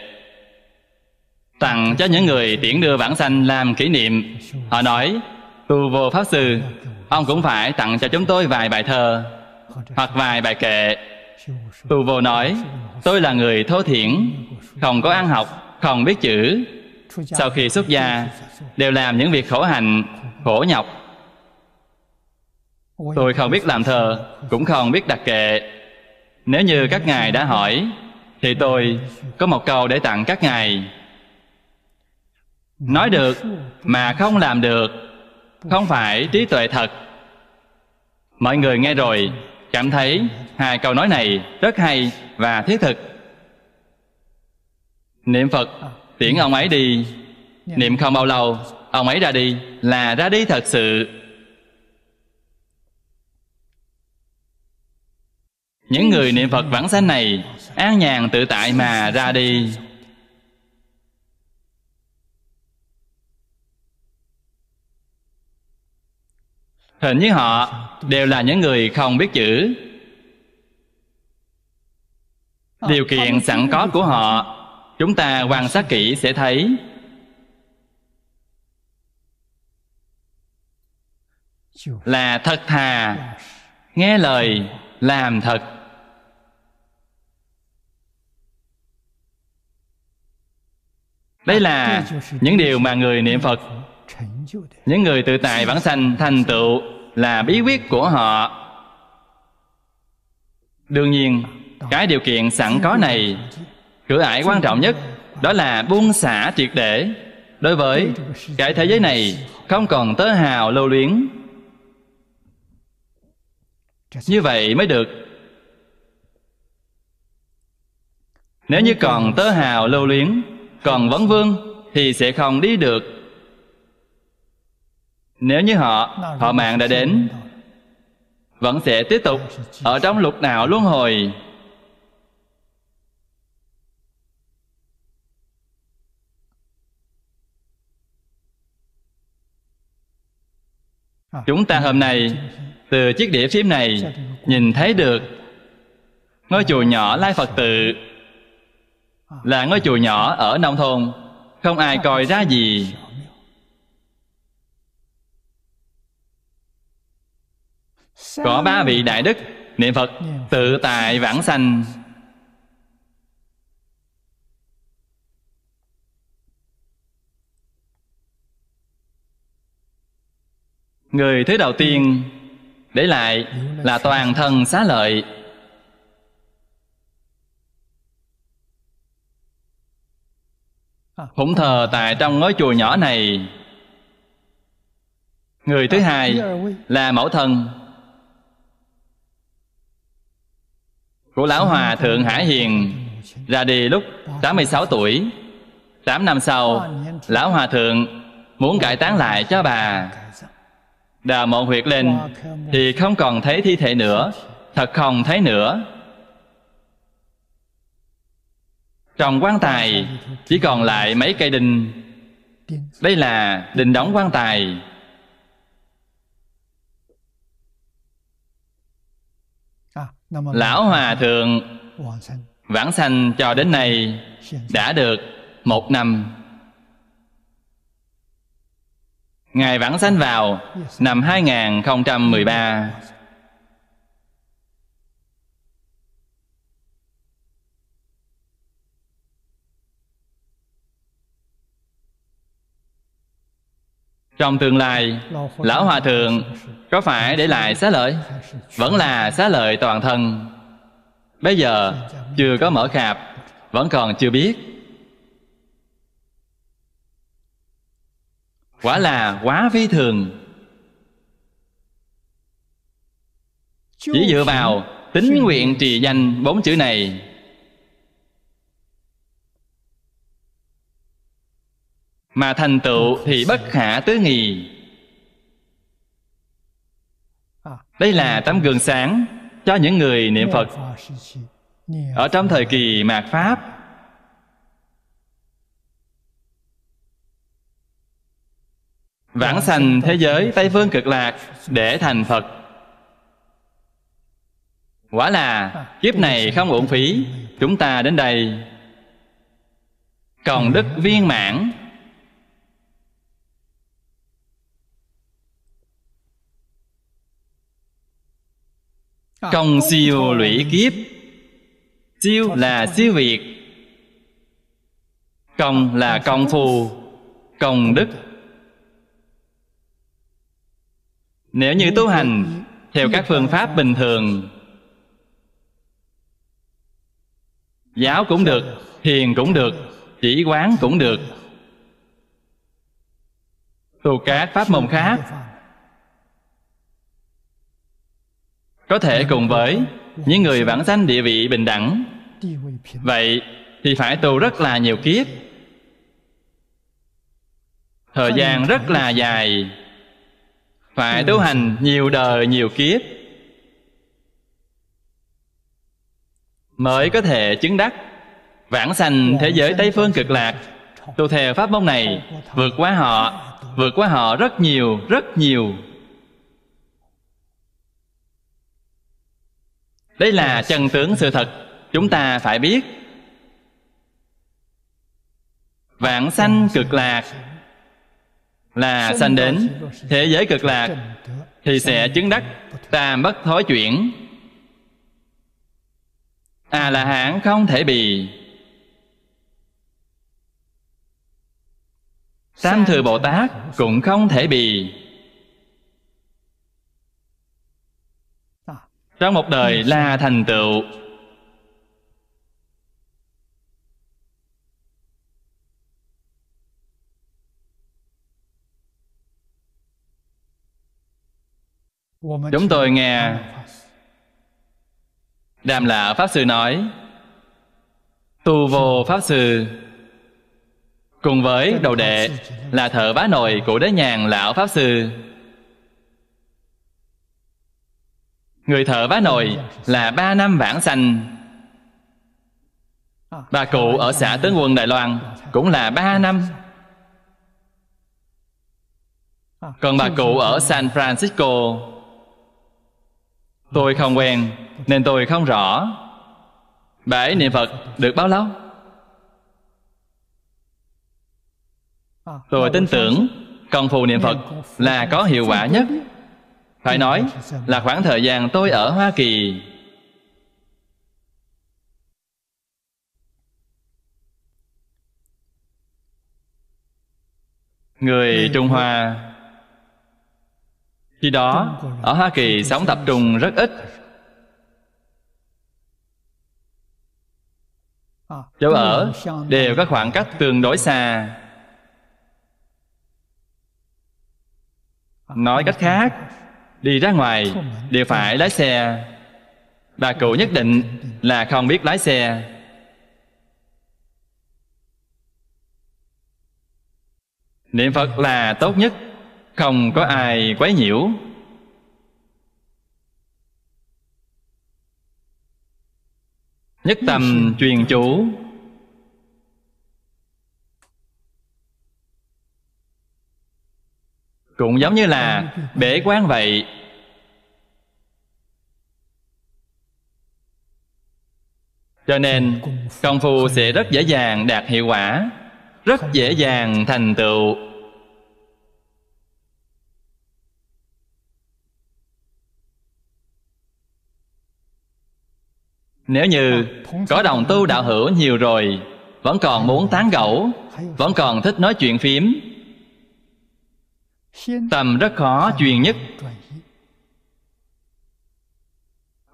tặng cho những người tiễn đưa vãng sanh làm kỷ niệm họ nói tu vô pháp sư ông cũng phải tặng cho chúng tôi vài bài thơ hoặc vài bài kệ tu vô nói tôi là người thô thiển không có ăn học không biết chữ sau khi xuất gia đều làm những việc khổ hạnh khổ nhọc tôi không biết làm thơ cũng không biết đặt kệ nếu như các ngài đã hỏi Thì tôi có một câu để tặng các ngài Nói được mà không làm được Không phải trí tuệ thật Mọi người nghe rồi cảm thấy hai câu nói này rất hay và thiết thực Niệm Phật tiễn ông ấy đi Niệm không bao lâu Ông ấy ra đi là ra đi thật sự những người niệm phật vãng sanh này an nhàn tự tại mà ra đi hình như họ đều là những người không biết chữ điều kiện sẵn có của họ chúng ta quan sát kỹ sẽ thấy là thật thà nghe lời làm thật đây là những điều mà người niệm phật những người tự tại bản sanh thành tựu là bí quyết của họ đương nhiên cái điều kiện sẵn có này cửa ải quan trọng nhất đó là buông xả triệt để đối với cái thế giới này không còn tớ hào lâu luyến như vậy mới được nếu như còn tớ hào lâu luyến còn vấn vương thì sẽ không đi được nếu như họ họ mạng đã đến vẫn sẽ tiếp tục ở trong lục đạo luân hồi chúng ta hôm nay từ chiếc đĩa phim này nhìn thấy được ngôi chùa nhỏ lai phật tự là ngôi chùa nhỏ ở nông thôn không ai coi ra gì có ba vị đại đức niệm phật tự tại vãng sanh người thứ đầu tiên để lại là toàn thân xá lợi cũng thờ tại trong ngôi chùa nhỏ này người thứ ờ, hai là mẫu thân của lão hòa thượng hải hiền ra đi lúc 86 tuổi 8 năm sau ờ, lão hòa thượng muốn cải tán lại cho bà đào mộ huyệt lên thì không còn thấy thi thể nữa thật không thấy nữa Tròn quan tài chỉ còn lại mấy cây đinh Đây là đình đóng quan tài Lão Hòa Thượng Vãng sanh cho đến nay Đã được một năm Ngài vãng sanh vào Năm 2013 trong tương lai lão hòa thượng có phải để lại xá lợi vẫn là xá lợi toàn thân bây giờ chưa có mở khạp vẫn còn chưa biết quả là quá phi thường chỉ dựa vào tính nguyện trì danh bốn chữ này mà thành tựu thì bất khả tứ nghì đây là tấm gương sáng cho những người niệm phật ở trong thời kỳ mạt pháp vãng sanh thế giới tây phương cực lạc để thành phật quả là kiếp này không uổng phí chúng ta đến đây còn đức viên mãn Công siêu lũy kiếp Siêu là siêu việt Công là công phu Công đức Nếu như tu hành Theo các phương pháp bình thường Giáo cũng được Thiền cũng được Chỉ quán cũng được tu các pháp môn khác có thể cùng với những người vãng sanh địa vị bình đẳng vậy thì phải tu rất là nhiều kiếp thời gian rất là dài phải tu hành nhiều đời nhiều kiếp mới có thể chứng đắc vãng sanh thế giới tây phương cực lạc tu theo pháp môn này vượt qua họ vượt qua họ rất nhiều rất nhiều đây là chân tướng sự thật chúng ta phải biết vạn sanh cực lạc là sanh đến thế giới cực lạc thì sẽ chứng đắc tam bất thối chuyển a à la hán không thể bì tam thừa bồ tát cũng không thể bì trong một đời là thành tựu chúng tôi nghe đàm lạ pháp sư nói tu vô pháp sư cùng với đầu đệ là thợ vá nồi của đế nhàn lão pháp sư Người thợ vá nồi là ba năm vãng sanh Bà cụ ở xã Tấn Quân Đài Loan Cũng là ba năm Còn bà cụ ở San Francisco Tôi không quen Nên tôi không rõ Bà ấy niệm Phật được bao lâu? Tôi tin tưởng Công phu niệm Phật là có hiệu quả nhất phải nói là khoảng thời gian tôi ở hoa kỳ người trung hoa khi đó ở hoa kỳ sống tập trung rất ít chỗ ở đều có khoảng cách tương đối xa nói cách khác đi ra ngoài đều phải lái xe bà cụ nhất định là không biết lái xe niệm phật là tốt nhất không có ai quấy nhiễu nhất tâm truyền chủ cũng giống như là bể quán vậy cho nên công phu sẽ rất dễ dàng đạt hiệu quả rất dễ dàng thành tựu nếu như à, có đồng tu đạo hữu nhiều rồi vẫn còn muốn tán gẫu vẫn còn thích nói chuyện phím tầm rất khó truyền nhất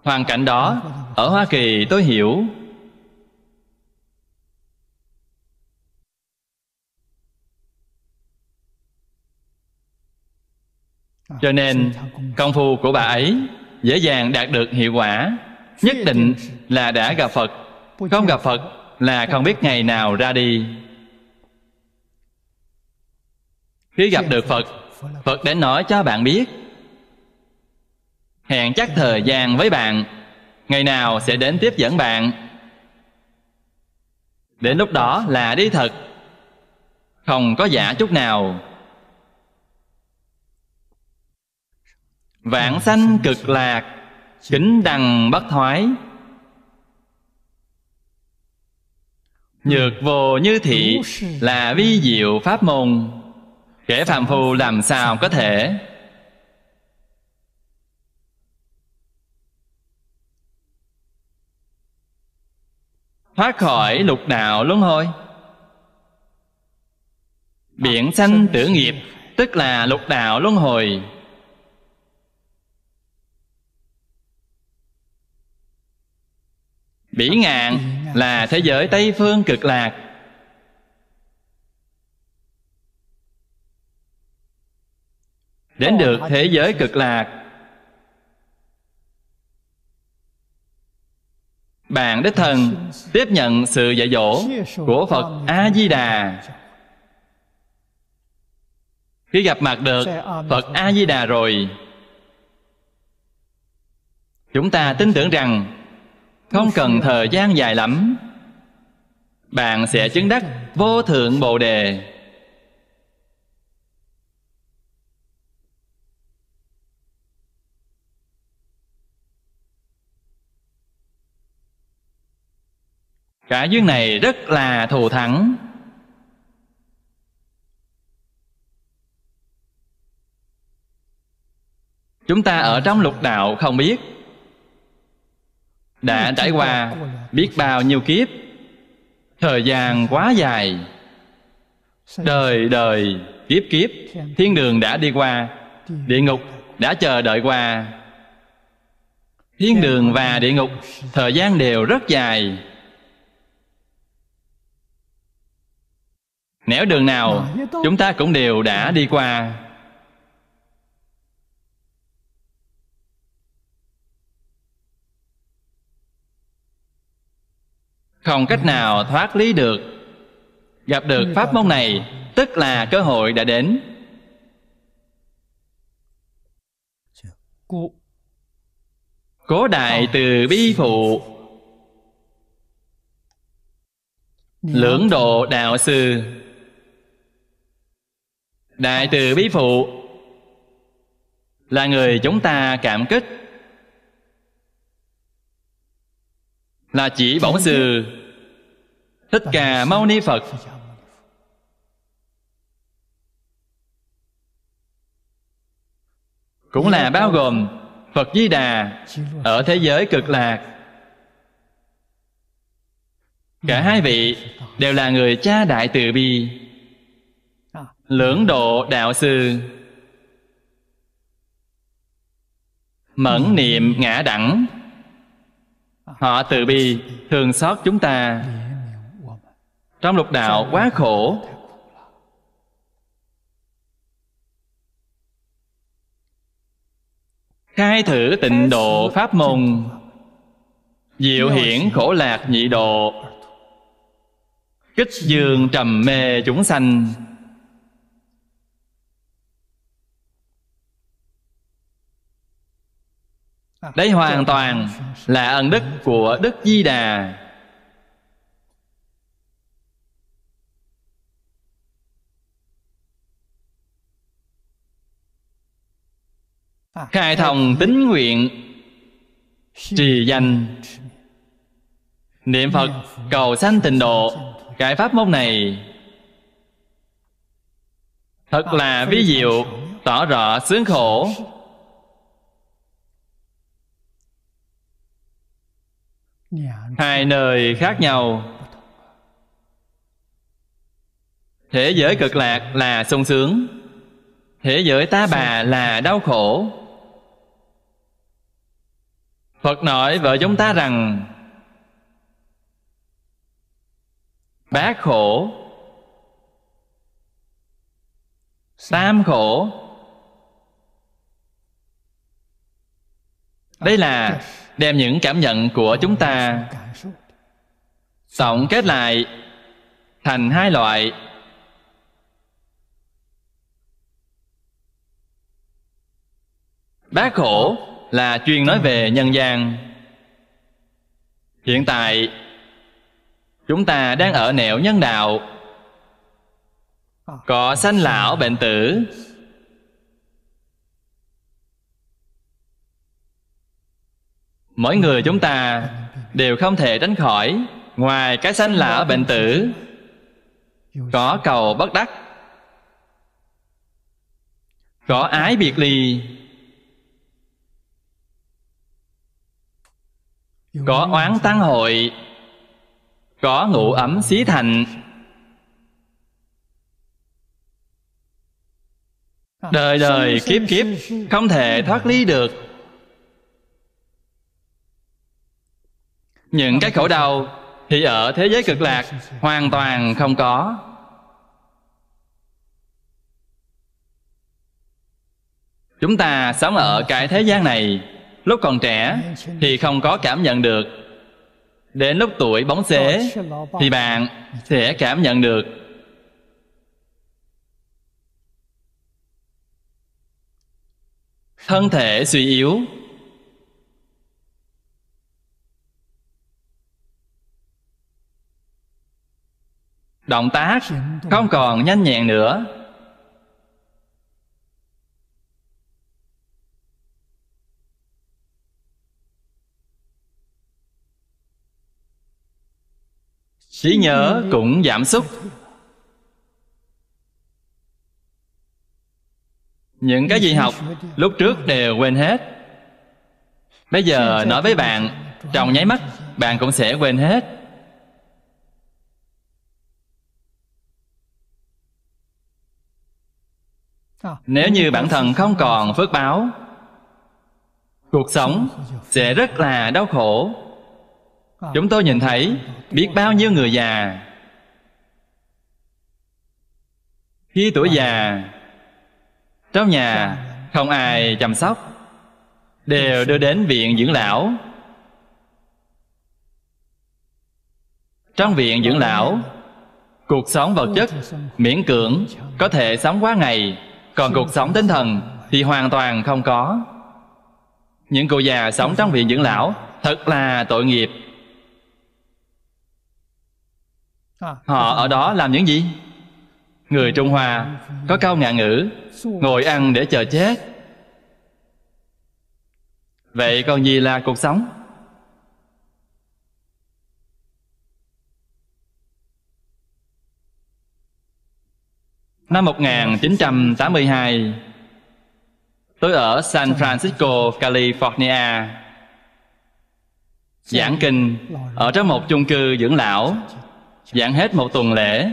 hoàn cảnh đó ở hoa kỳ tôi hiểu cho nên công phu của bà ấy dễ dàng đạt được hiệu quả nhất định là đã gặp phật không gặp phật là không biết ngày nào ra đi khi gặp được phật phật đã nói cho bạn biết hẹn chắc thời gian với bạn ngày nào sẽ đến tiếp dẫn bạn đến lúc đó là đi thật không có giả chút nào vãng sanh cực lạc kính đằng bất thoái nhược vô như thị là vi diệu pháp môn kẻ phạm phu làm sao có thể thoát khỏi lục đạo luân hồi biển sanh tử nghiệp tức là lục đạo luân hồi Ờ, bỉ ngạn là thế giới tây phương cực lạc đến được thế giới cực lạc bạn đức thần tiếp nhận sự dạy dỗ của phật a di đà khi gặp mặt được phật a di đà rồi chúng ta tin tưởng rằng không cần thời gian dài lắm bạn sẽ chứng đắc vô thượng bồ đề cả duyên này rất là thù thắng chúng ta ở trong lục đạo không biết đã trải qua biết bao nhiêu kiếp thời gian quá dài đời đời kiếp kiếp thiên đường đã đi qua địa ngục đã chờ đợi qua thiên đường và địa ngục thời gian đều rất dài nẻo đường nào chúng ta cũng đều đã đi qua không cách nào thoát lý được gặp được pháp môn này tức là cơ hội đã đến cố đại từ bi phụ lưỡng độ đạo sư đại từ bi phụ là người chúng ta cảm kích là chỉ bổn sư thích ca mâu ni phật cũng là bao gồm phật di đà ở thế giới cực lạc cả hai vị đều là người cha đại từ bi lưỡng độ đạo sư mẫn niệm ngã đẳng họ tự bi thường xót chúng ta trong lục đạo quá khổ khai thử tịnh độ pháp môn diệu hiển khổ lạc nhị độ kích dương trầm mê chúng sanh Đấy hoàn toàn là ân đức của Đức Di Đà Khai thông tính nguyện Trì danh Niệm Phật cầu sanh tịnh độ Cái pháp môn này Thật là ví diệu Tỏ rõ sướng khổ hai nơi khác nhau thế giới cực lạc là sung sướng thế giới ta bà là đau khổ phật nói vợ chúng ta rằng bát khổ tam khổ đây là đem những cảm nhận của chúng ta tổng kết lại thành hai loại bác khổ là chuyên nói về nhân gian hiện tại chúng ta đang ở nẻo nhân đạo có sanh lão bệnh tử mỗi người chúng ta đều không thể tránh khỏi ngoài cái sanh lão bệnh tử có cầu bất đắc có ái biệt ly có oán tăng hội có ngủ ấm xí thành đời đời kiếp kiếp không thể thoát ly được những cái khổ đau thì ở thế giới cực lạc hoàn toàn không có chúng ta sống ở cái thế gian này lúc còn trẻ thì không có cảm nhận được đến lúc tuổi bóng xế thì bạn sẽ cảm nhận được thân thể suy yếu động tác không còn nhanh nhẹn nữa trí nhớ cũng giảm sút những cái gì học lúc trước đều quên hết bây giờ nói với bạn trong nháy mắt bạn cũng sẽ quên hết Ờ. nếu như bản thân không còn phước báo cuộc sống sẽ rất là đau khổ ờ. chúng tôi nhìn thấy biết bao nhiêu người già khi tuổi già trong nhà không ai chăm sóc đều đưa đến viện dưỡng lão trong viện dưỡng lão cuộc sống vật chất miễn cưỡng có thể sống quá ngày còn cuộc sống tinh thần thì hoàn toàn không có những cụ già sống trong viện dưỡng lão thật là tội nghiệp họ ở đó làm những gì người trung hoa có câu ngạn ngữ ngồi ăn để chờ chết vậy còn gì là cuộc sống Năm 1982 Tôi ở San Francisco, California Giảng kinh Ở trong một chung cư dưỡng lão Giảng hết một tuần lễ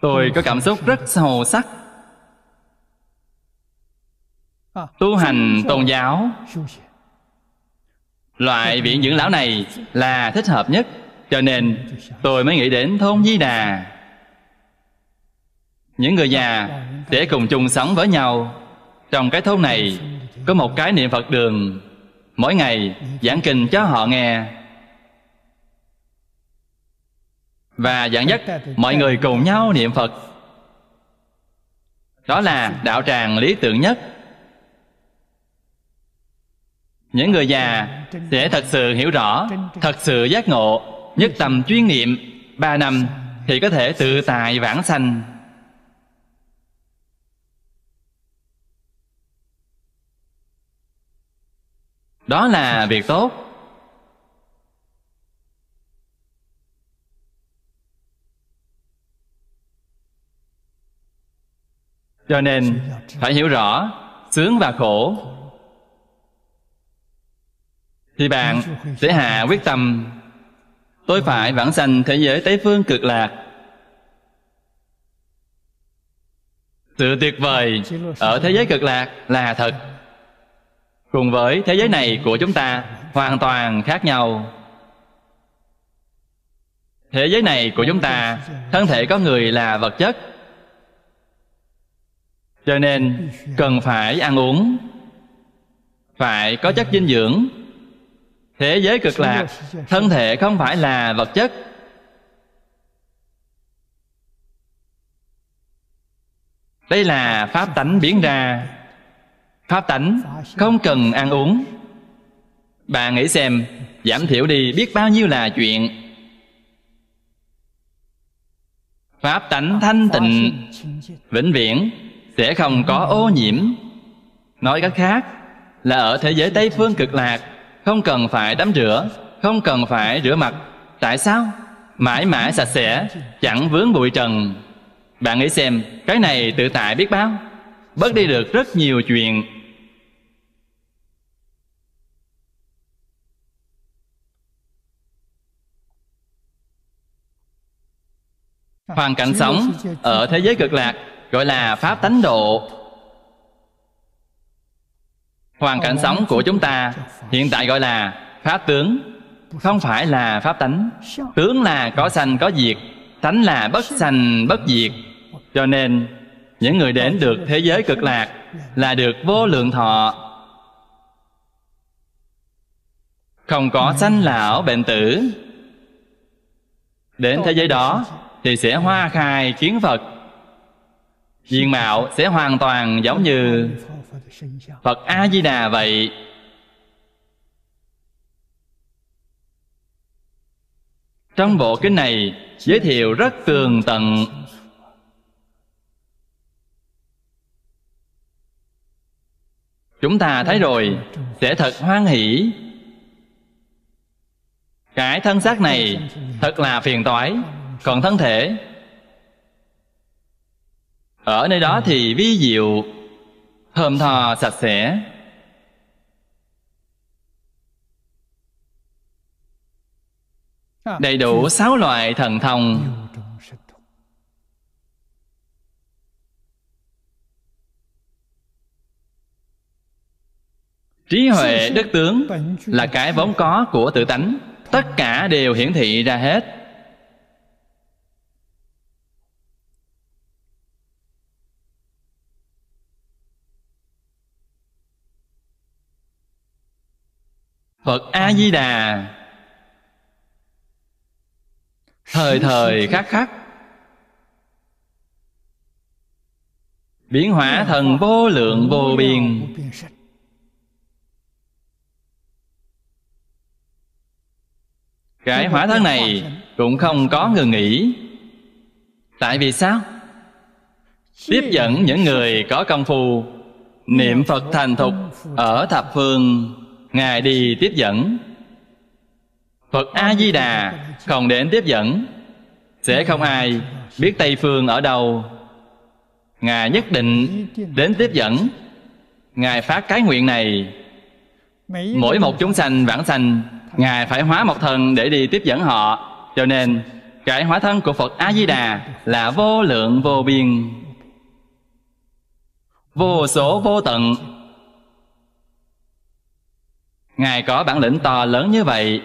Tôi có cảm xúc rất sâu sắc Tu hành tôn giáo Loại viện dưỡng lão này là thích hợp nhất Cho nên tôi mới nghĩ đến thôn Di Đà Những người già để cùng chung sống với nhau Trong cái thôn này có một cái niệm Phật đường Mỗi ngày giảng kinh cho họ nghe Và giảng dắt mọi người cùng nhau niệm Phật Đó là đạo tràng lý tưởng nhất những người già sẽ thật sự hiểu rõ thật sự giác ngộ nhất tâm chuyên niệm ba năm thì có thể tự tài vãng sanh đó là việc tốt cho nên phải hiểu rõ sướng và khổ thì bạn sẽ hạ quyết tâm tôi phải vãng sanh thế giới tây phương cực lạc sự tuyệt vời ở thế giới cực lạc là thật cùng với thế giới này của chúng ta hoàn toàn khác nhau thế giới này của chúng ta thân thể có người là vật chất cho nên cần phải ăn uống phải có chất dinh dưỡng thế giới cực lạc thân thể không phải là vật chất đây là pháp tánh biến ra pháp tánh không cần ăn uống bà nghĩ xem giảm thiểu đi biết bao nhiêu là chuyện pháp tánh thanh tịnh vĩnh viễn sẽ không có ô nhiễm nói cách khác là ở thế giới tây phương cực lạc không cần phải tắm rửa không cần phải rửa mặt tại sao mãi mãi sạch sẽ chẳng vướng bụi trần bạn nghĩ xem cái này tự tại biết bao bớt đi được rất nhiều chuyện hoàn cảnh sống ở thế giới cực lạc gọi là pháp tánh độ hoàn cảnh sống của chúng ta hiện tại gọi là pháp tướng không phải là pháp tánh tướng là có sanh có diệt tánh là bất sanh bất diệt cho nên những người đến được thế giới cực lạc là được vô lượng thọ không có sanh lão bệnh tử đến thế giới đó thì sẽ hoa khai kiến phật diện mạo sẽ hoàn toàn giống như phật a di đà vậy trong bộ kinh này giới thiệu rất tường tận chúng ta thấy rồi sẽ thật hoan hỷ cái thân xác này thật là phiền toái còn thân thể ở nơi đó thì vi diệu thơm tho sạch sẽ à, đầy đủ sáu loại thần thông trí huệ đức tướng là cái vốn có của tự tánh tất cả đều hiển thị ra hết phật a di đà thời thời khắc khắc biến hỏa thần vô lượng vô biên cái hỏa thân này cũng không có ngừng nghỉ tại vì sao tiếp dẫn những người có công phu niệm phật thành thục ở thập phương Ngài đi tiếp dẫn Phật A-di-đà không đến tiếp dẫn Sẽ không ai biết Tây Phương ở đâu Ngài nhất định đến tiếp dẫn Ngài phát cái nguyện này Mỗi một chúng sanh vãng sanh Ngài phải hóa một thần để đi tiếp dẫn họ Cho nên cái hóa thân của Phật A-di-đà là vô lượng vô biên Vô số vô tận Ngài có bản lĩnh to lớn như vậy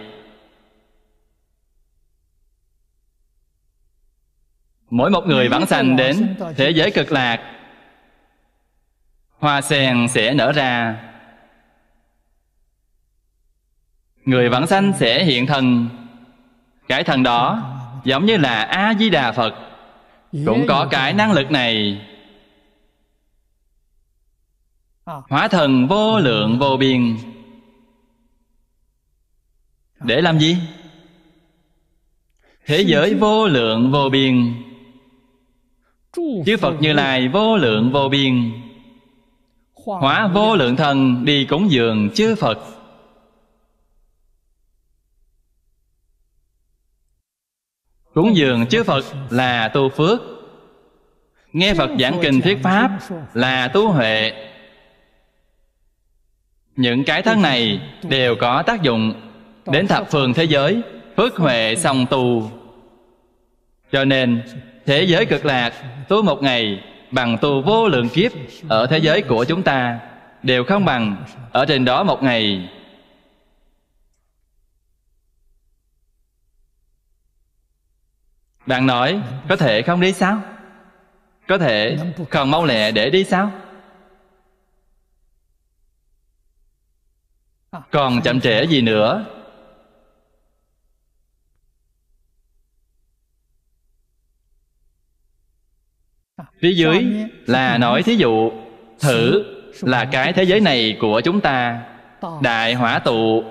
Mỗi một người vãng sanh đến thế giới cực lạc Hoa sen sẽ nở ra Người vãng sanh sẽ hiện thần Cái thần đó giống như là A-di-đà Phật Cũng có cái năng lực này Hóa thần vô lượng vô biên để làm gì thế giới vô lượng vô biên chư phật như lai vô lượng vô biên hóa vô lượng thần đi cúng dường chư phật cúng dường chư phật là tu phước nghe phật giảng kinh thuyết pháp là tu huệ những cái thân này đều có tác dụng đến thập phương thế giới phước huệ song tu cho nên thế giới cực lạc tu một ngày bằng tu vô lượng kiếp ở thế giới của chúng ta đều không bằng ở trên đó một ngày bạn nói có thể không đi sao có thể còn mau lẹ để đi sao còn chậm trễ gì nữa phía dưới là nói thí dụ thử là cái thế giới này của chúng ta đại hỏa tụ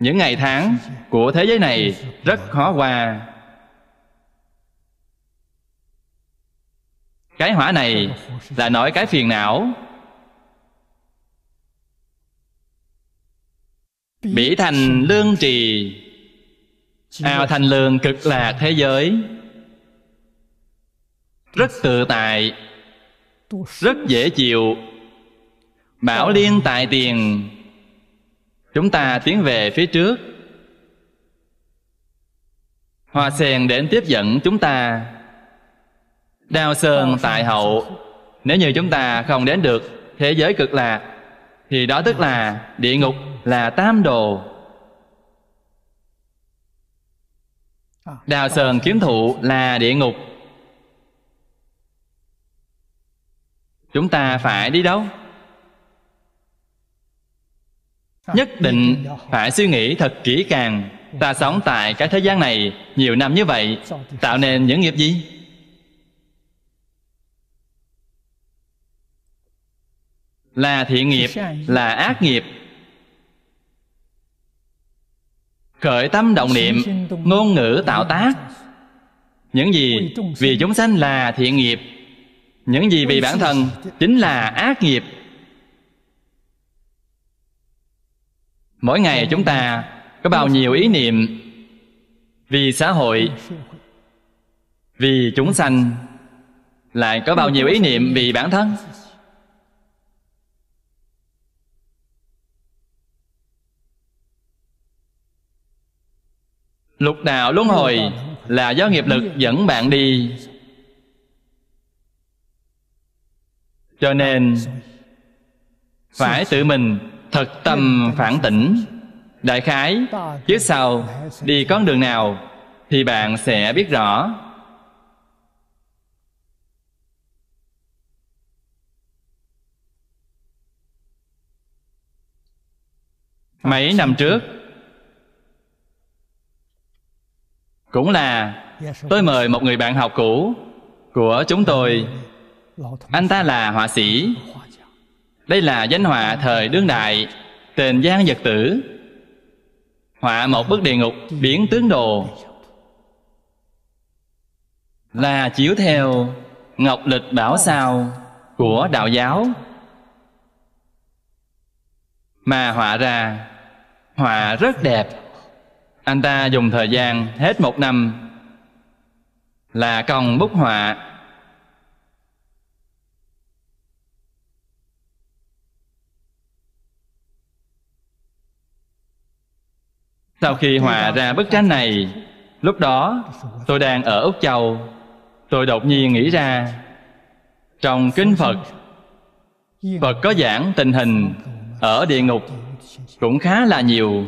những ngày tháng của thế giới này rất khó qua cái hỏa này là nói cái phiền não bỉ thành lương trì ào thành lường cực lạc thế giới rất tự tại rất dễ chịu bảo liên tài tiền chúng ta tiến về phía trước hoa sen đến tiếp dẫn chúng ta đào sơn tại hậu nếu như chúng ta không đến được thế giới cực lạc thì đó tức là địa ngục là tam đồ đào sơn kiếm thụ là địa ngục chúng ta phải đi đâu nhất định phải suy nghĩ thật kỹ càng ta sống tại cái thế gian này nhiều năm như vậy tạo nên những nghiệp gì là thiện nghiệp là ác nghiệp khởi tâm động niệm ngôn ngữ tạo tác những gì vì chúng sanh là thiện nghiệp những gì vì bản thân chính là ác nghiệp mỗi ngày chúng ta có bao nhiêu ý niệm vì xã hội vì chúng sanh lại có bao nhiêu ý niệm vì bản thân lục đạo luân hồi là do nghiệp lực dẫn bạn đi cho nên phải tự mình thật tâm phản tỉnh đại khái chứ sau đi con đường nào thì bạn sẽ biết rõ mấy năm trước cũng là tôi mời một người bạn học cũ của chúng tôi anh ta là họa sĩ Đây là danh họa thời đương đại Tên Giang Giật Tử Họa một bức địa ngục Điển tướng đồ Là chiếu theo Ngọc lịch bảo sao Của đạo giáo Mà họa ra Họa rất đẹp Anh ta dùng thời gian hết một năm Là còn bút họa Sau khi hòa ra bức tranh này Lúc đó tôi đang ở Úc Châu Tôi đột nhiên nghĩ ra Trong Kinh Phật Phật có giảng tình hình Ở địa ngục Cũng khá là nhiều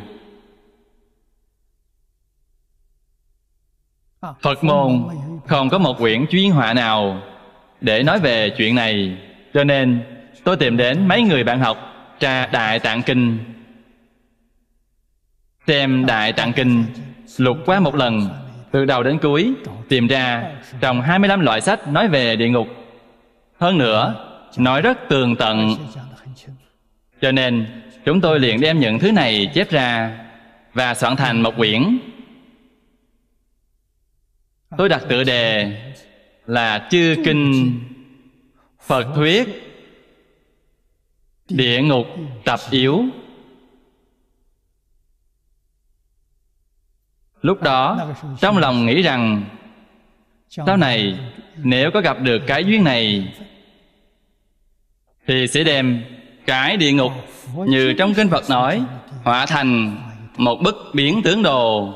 Phật môn không có một quyển chuyên họa nào Để nói về chuyện này Cho nên tôi tìm đến mấy người bạn học Tra Đại Tạng Kinh Xem Đại Tạng Kinh Lục qua một lần Từ đầu đến cuối Tìm ra trong 25 loại sách nói về địa ngục Hơn nữa Nói rất tường tận Cho nên Chúng tôi liền đem những thứ này chép ra Và soạn thành một quyển Tôi đặt tựa đề là Chư Kinh Phật Thuyết Địa Ngục Tập Yếu lúc đó trong lòng nghĩ rằng sau này nếu có gặp được cái duyên này thì sẽ đem cái địa ngục như trong kinh phật nói hóa thành một bức biến tướng đồ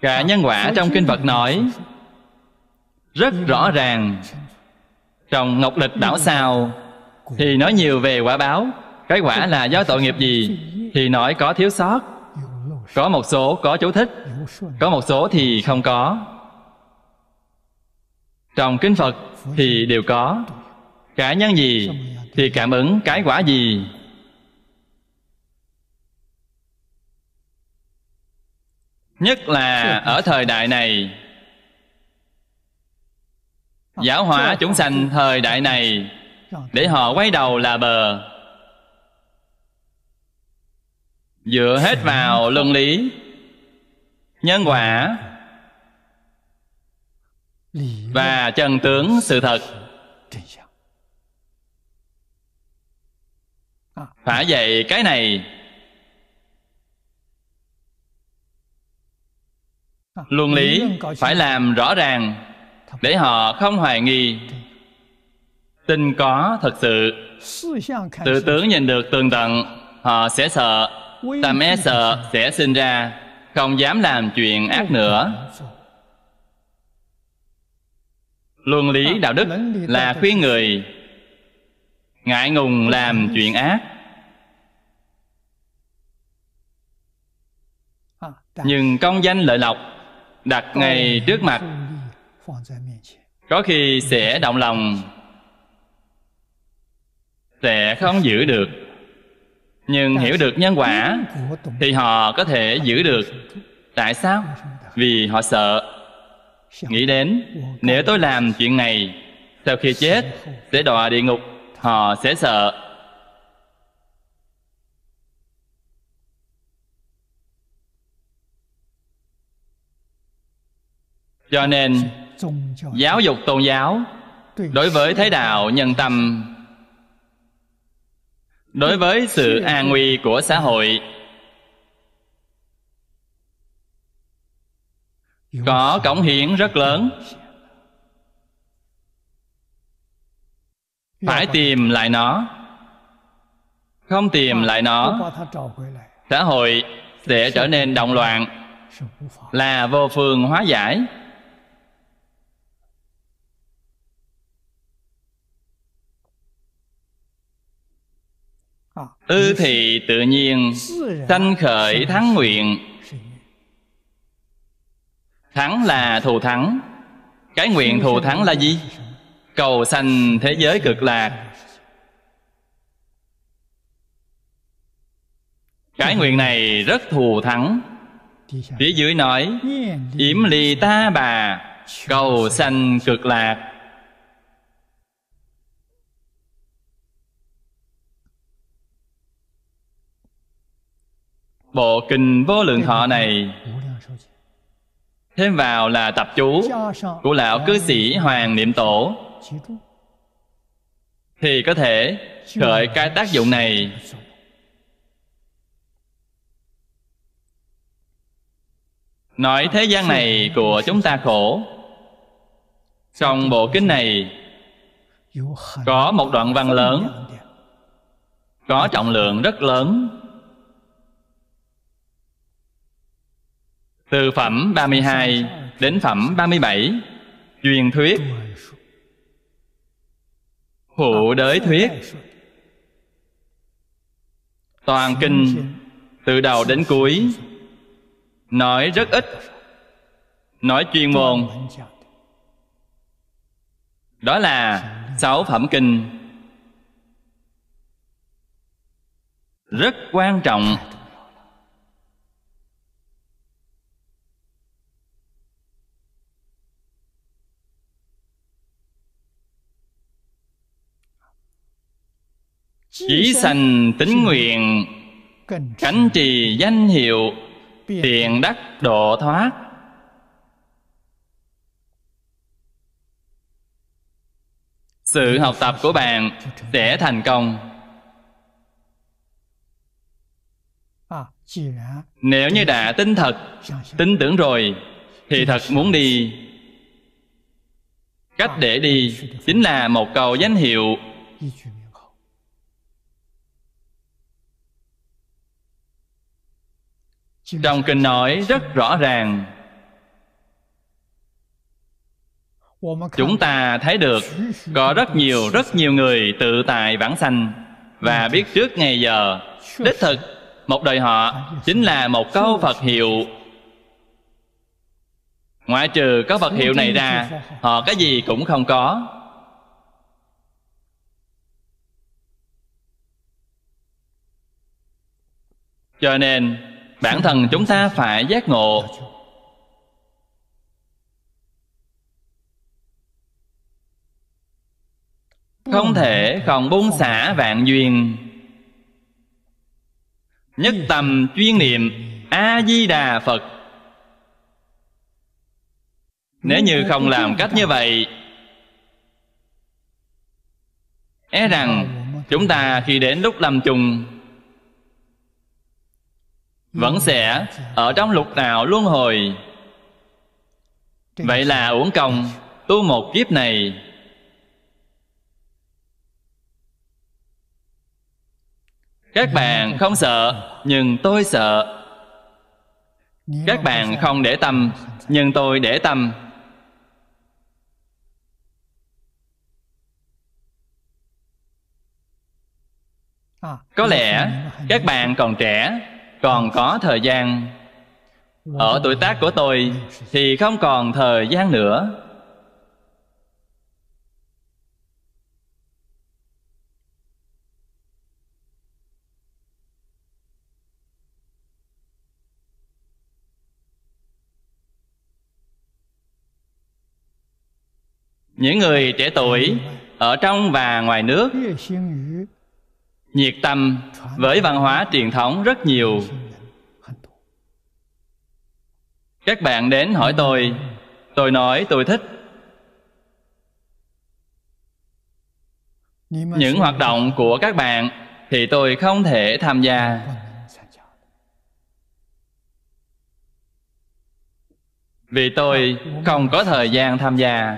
cả nhân quả trong kinh phật nói rất rõ ràng trong ngọc lịch đảo sao thì nói nhiều về quả báo cái quả là do tội nghiệp gì Thì nói có thiếu sót Có một số có chú thích Có một số thì không có Trong Kinh Phật thì đều có Cái nhân gì Thì cảm ứng cái quả gì Nhất là ở thời đại này Giáo hóa chúng sanh thời đại này Để họ quay đầu là bờ dựa hết vào luân lý nhân quả và trần tướng sự thật phải vậy cái này luân lý phải làm rõ ràng để họ không hoài nghi tin có thật sự tự tướng nhìn được tường tận họ sẽ sợ Tâm e sợ sẽ sinh ra Không dám làm chuyện ác nữa Luân lý đạo đức là khuyên người Ngại ngùng làm chuyện ác Nhưng công danh lợi lộc Đặt ngay trước mặt Có khi sẽ động lòng Sẽ không giữ được nhưng hiểu được nhân quả thì họ có thể giữ được tại sao vì họ sợ nghĩ đến nếu tôi làm chuyện này sau khi chết sẽ đọa địa ngục họ sẽ sợ cho nên giáo dục tôn giáo đối với thế đạo nhân tâm đối với sự an nguy của xã hội có cống hiến rất lớn phải tìm lại nó không tìm lại nó xã hội sẽ trở nên động loạn là vô phương hóa giải ư thì tự nhiên sanh khởi thắng nguyện thắng là thù thắng cái nguyện thù thắng là gì cầu sanh thế giới cực lạc cái nguyện này rất thù thắng phía dưới nói yểm ly ta bà cầu sanh cực lạc Bộ kinh vô lượng thọ này Thêm vào là tập chú Của lão cư sĩ Hoàng Niệm Tổ Thì có thể khởi cái tác dụng này Nói thế gian này của chúng ta khổ Trong bộ kinh này Có một đoạn văn lớn Có trọng lượng rất lớn Từ phẩm 32 đến phẩm 37 Truyền thuyết Hộ đới thuyết Toàn kinh từ đầu đến cuối Nói rất ít Nói chuyên môn Đó là sáu phẩm kinh Rất quan trọng chỉ sanh tính nguyện cánh trì danh hiệu Tiền đắc độ thoát Sự học tập của bạn sẽ thành công à, Nếu như đã tin thật dạ, dạ. Tin tưởng rồi Thì thật muốn đi Cách à, để đi Chính là một cầu danh hiệu trong kinh nói rất rõ ràng chúng ta thấy được có rất nhiều rất nhiều người tự tại vãng sanh và biết trước ngày giờ đích thực một đời họ chính là một câu phật hiệu ngoại trừ có phật hiệu này ra họ cái gì cũng không có cho nên bản thân chúng ta phải giác ngộ không thể không buông xả vạn duyên nhất tầm chuyên niệm a di đà phật nếu như không làm cách như vậy e rằng chúng ta khi đến lúc lâm chung vẫn sẽ ở trong lục đạo luân hồi vậy là uổng công tu một kiếp này các bạn không sợ nhưng tôi sợ các bạn không để tâm nhưng tôi để tâm có lẽ các bạn còn trẻ còn có thời gian vâng. ở tuổi tác của tôi thì không còn thời gian nữa những người trẻ tuổi ở trong và ngoài nước nhiệt tâm với văn hóa truyền thống rất nhiều các bạn đến hỏi tôi tôi nói tôi thích những hoạt động của các bạn thì tôi không thể tham gia vì tôi không có thời gian tham gia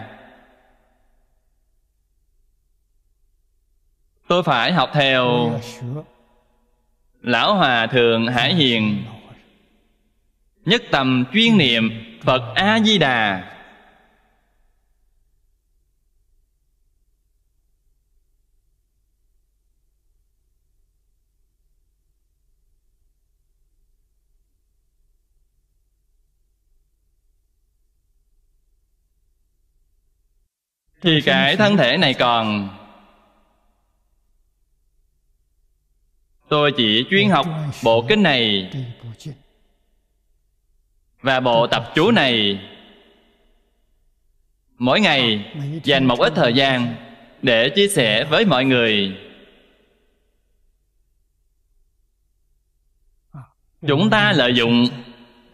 tôi phải học theo lão hòa thượng hải hiền nhất tầm chuyên niệm phật a di đà thì cái thân thể này còn tôi chỉ chuyên học bộ kinh này và bộ tập chú này mỗi ngày dành một ít thời gian để chia sẻ với mọi người chúng ta lợi dụng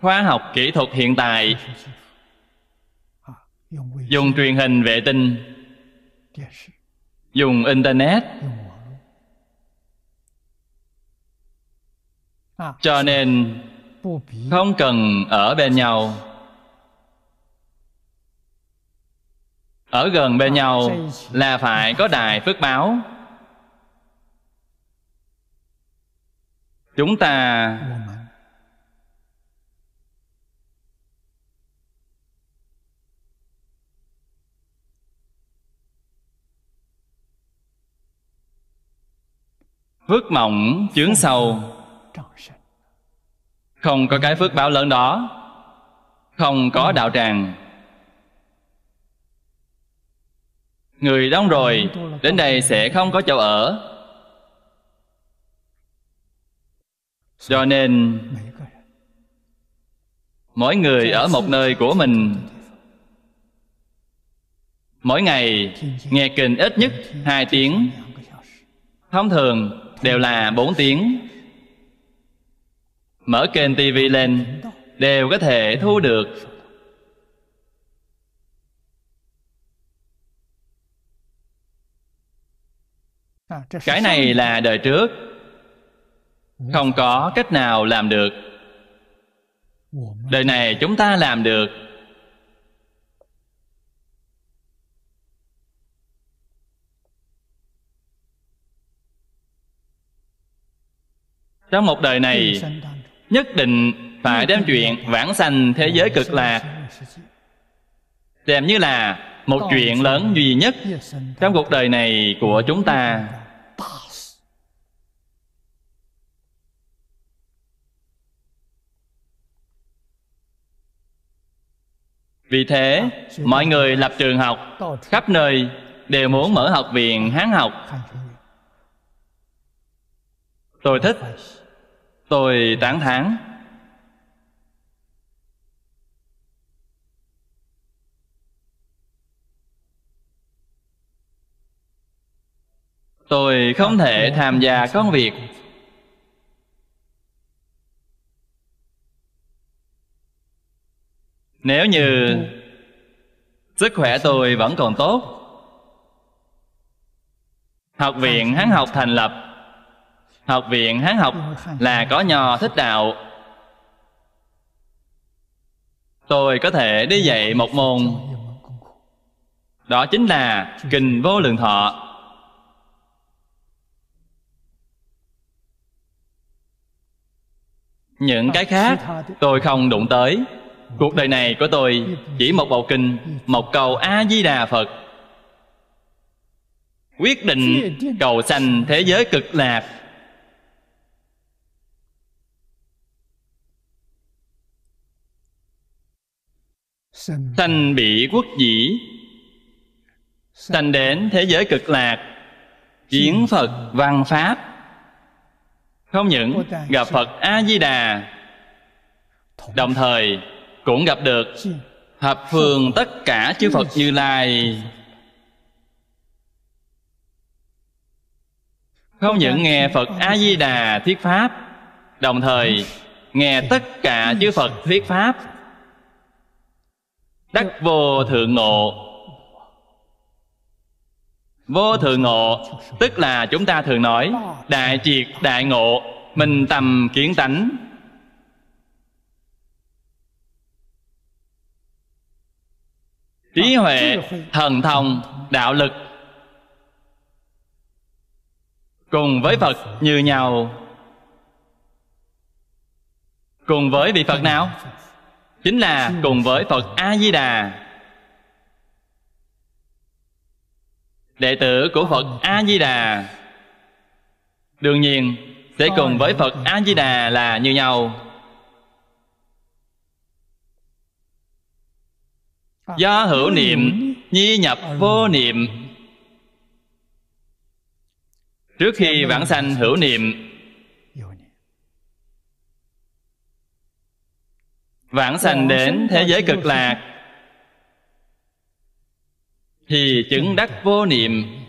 khoa học kỹ thuật hiện tại dùng truyền hình vệ tinh dùng internet À, cho nên không cần ở bên nhau ở gần bên à, nhau là phải có đài phước báo chúng ta phước mỏng chướng sâu không có cái phước báo lớn đó không có đạo tràng người đông rồi đến đây sẽ không có chỗ ở cho nên mỗi người ở một nơi của mình mỗi ngày nghe kinh ít nhất hai tiếng thông thường đều là bốn tiếng mở kênh TV lên đều có thể thu được cái này là đời trước không có cách nào làm được đời này chúng ta làm được trong một đời này nhất định phải đem chuyện vãng sanh thế giới cực lạc đem như là một chuyện lớn duy nhất trong cuộc đời này của chúng ta vì thế mọi người lập trường học khắp nơi đều muốn mở học viện hán học tôi thích tôi tán thán tôi không thể tham gia công việc nếu như sức khỏe tôi vẫn còn tốt học viện hắn học thành lập học viện hán học là có nho thích đạo tôi có thể đi dạy một môn đó chính là kinh vô lượng thọ những cái à, khác tôi không đụng tới cuộc đời này của tôi chỉ một bộ kinh một cầu a di đà phật quyết định cầu sanh thế giới cực lạc thành bị quốc dĩ thành đến thế giới cực lạc kiến phật văn pháp không những gặp phật a di đà đồng thời cũng gặp được hợp phường tất cả chư phật như lai không những nghe phật a di đà thuyết pháp đồng thời nghe tất cả chư phật thuyết pháp đắc vô thượng ngộ vô thượng ngộ tức là chúng ta thường nói đại triệt đại ngộ mình tầm kiến tánh trí huệ thần thông đạo lực cùng với phật như nhau cùng với vị phật nào chính là ừ. cùng với phật a di đà đệ tử của phật ừ. a di đà đương nhiên sẽ cùng với phật a di đà là như nhau do hữu niệm nhi nhập ừ. vô niệm trước khi vãng sanh hữu niệm vãng sanh dạ, đến thế giới cực lạc thì chứng đắc vô niệm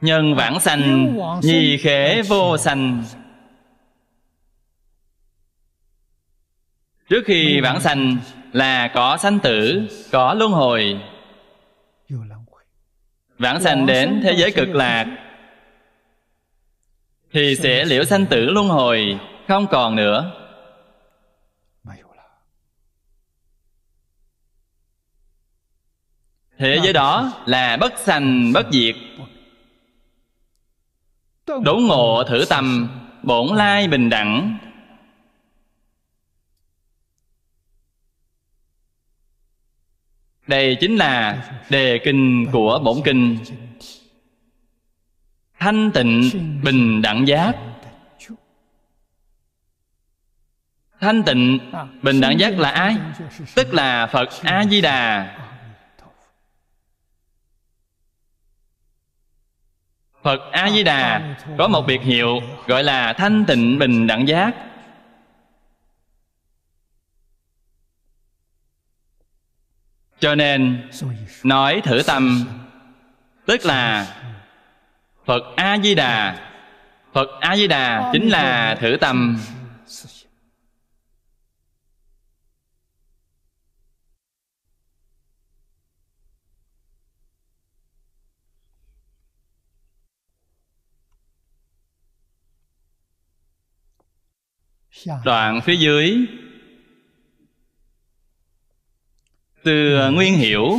nhân vãng sanh nhì khế vô sanh trước khi vãng sanh là có sanh tử có luân hồi vãng sanh đến thế giới cực lạc thì sẽ liễu sanh tử luân hồi không còn nữa thế giới đó là bất sanh bất diệt đủ ngộ thử tầm bổn lai bình đẳng đây chính là đề kinh của bổn kinh thanh tịnh bình đẳng giác thanh tịnh bình đẳng giác là ai tức là phật a di đà phật a di đà có một biệt hiệu gọi là thanh tịnh bình đẳng giác cho nên nói thử tâm tức là phật a di đà phật a di đà chính là thử tâm đoạn phía dưới từ nguyên hiểu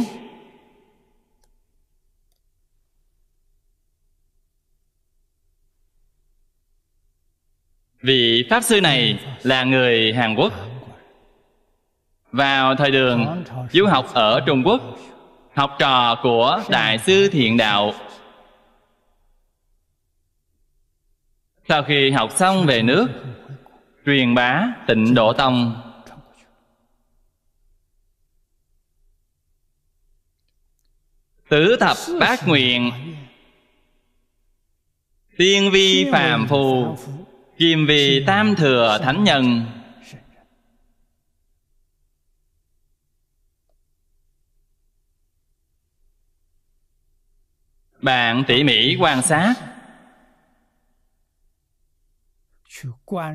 vị pháp sư này là người hàn quốc vào thời đường du học ở trung quốc học trò của đại sư thiện đạo sau khi học xong về nước truyền bá tịnh độ tông tứ thập bát nguyện tiên vi phàm phù Kiềm vì tam thừa thánh nhân Bạn tỉ mỉ quan sát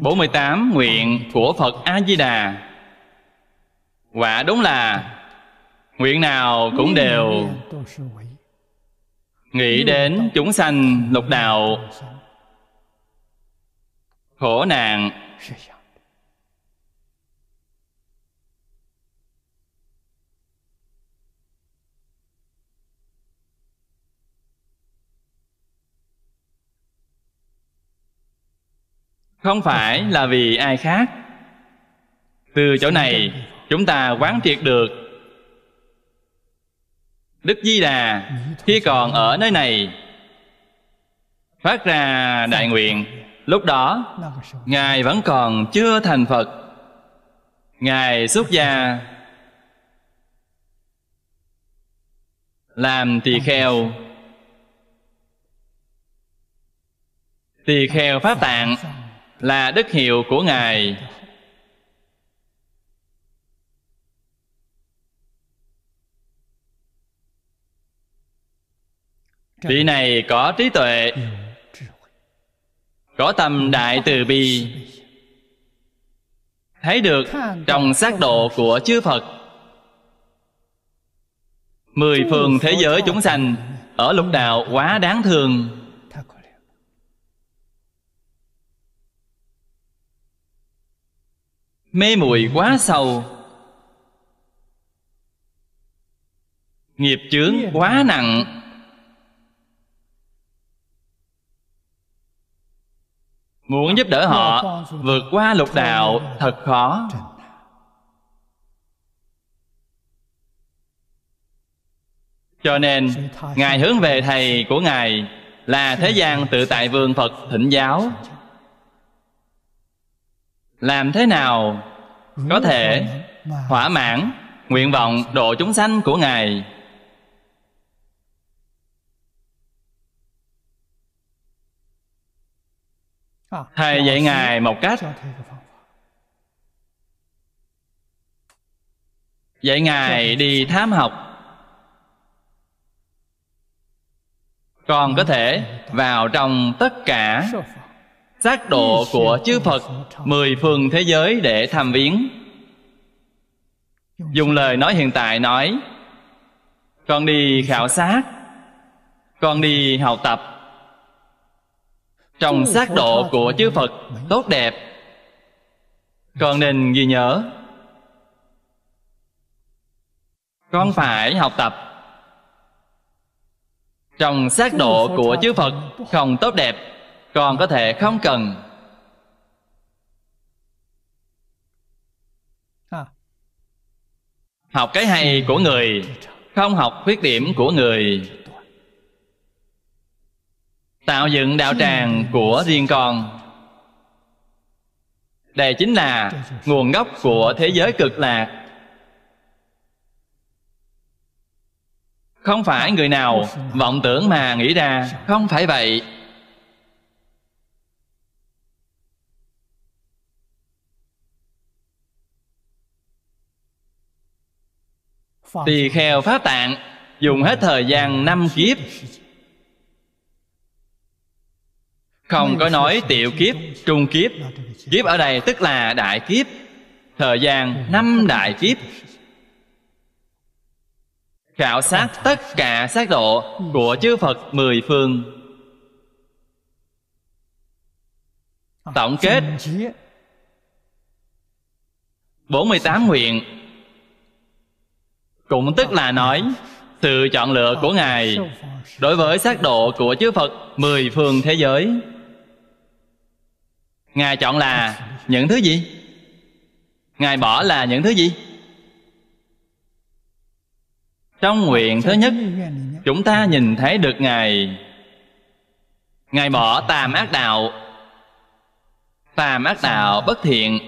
48 nguyện của Phật A-di-đà Quả đúng là Nguyện nào cũng đều Nghĩ đến chúng sanh lục đạo khổ nạn không phải là vì ai khác từ chỗ này chúng ta quán triệt được đức di đà khi còn ở nơi này phát ra đại nguyện lúc đó ngài vẫn còn chưa thành phật ngài xuất gia làm tỳ kheo tỳ kheo pháp tạng là đức hiệu của ngài vị này có trí tuệ có tâm đại từ bi thấy được trong xác độ của chư phật mười phương thế giới chúng sanh ở lục đạo quá đáng thương mê muội quá sâu nghiệp chướng quá nặng muốn giúp đỡ họ vượt qua lục đạo thật khó cho nên ngài hướng về thầy của ngài là thế gian tự tại vương phật thịnh giáo làm thế nào có thể thỏa mãn nguyện vọng độ chúng sanh của ngài thầy dạy ngài một cách dạy ngài đi thám học còn có thể vào trong tất cả giác độ của chư phật mười phương thế giới để tham viếng dùng lời nói hiện tại nói con đi khảo sát con đi học tập trong xác độ của chư phật tốt đẹp con nên ghi nhớ con phải học tập trong xác độ của chư phật không tốt đẹp con có thể không cần à. học cái hay của người không học khuyết điểm của người tạo dựng đạo tràng của riêng con đây chính là nguồn gốc của thế giới cực lạc không phải người nào vọng tưởng mà nghĩ ra không phải vậy tỳ kheo phá tạng dùng hết thời gian năm kiếp không có nói tiểu kiếp trung kiếp kiếp ở đây tức là đại kiếp thời gian năm đại kiếp khảo sát tất cả xác độ của chư phật mười phương tổng kết 48 nguyện cũng tức là nói sự chọn lựa của ngài đối với xác độ của chư phật mười phương thế giới ngài chọn là những thứ gì ngài bỏ là những thứ gì trong nguyện thứ nhất chúng ta nhìn thấy được ngài ngài bỏ tàm ác đạo tàm ác đạo bất thiện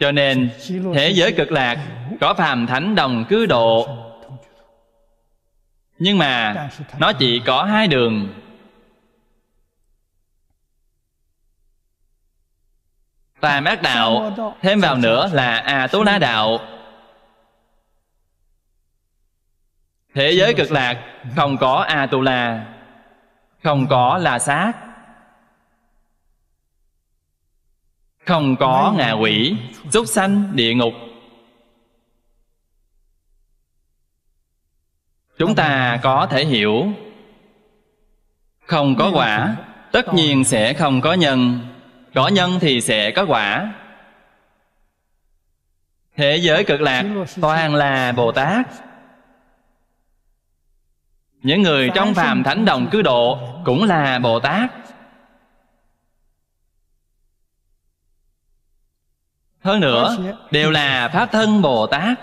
cho nên thế giới cực lạc có phàm thánh đồng cư độ nhưng mà nó chỉ có hai đường tà mát đạo thêm vào nữa là à tố lá đạo thế giới cực lạc không có a tu la không có là sát không có ngạ quỷ súc sanh địa ngục chúng ta có thể hiểu không có quả tất nhiên sẽ không có nhân có nhân thì sẽ có quả thế giới cực lạc toàn là bồ tát những người trong phàm thánh đồng cứu độ cũng là bồ tát hơn nữa đều là pháp thân bồ tát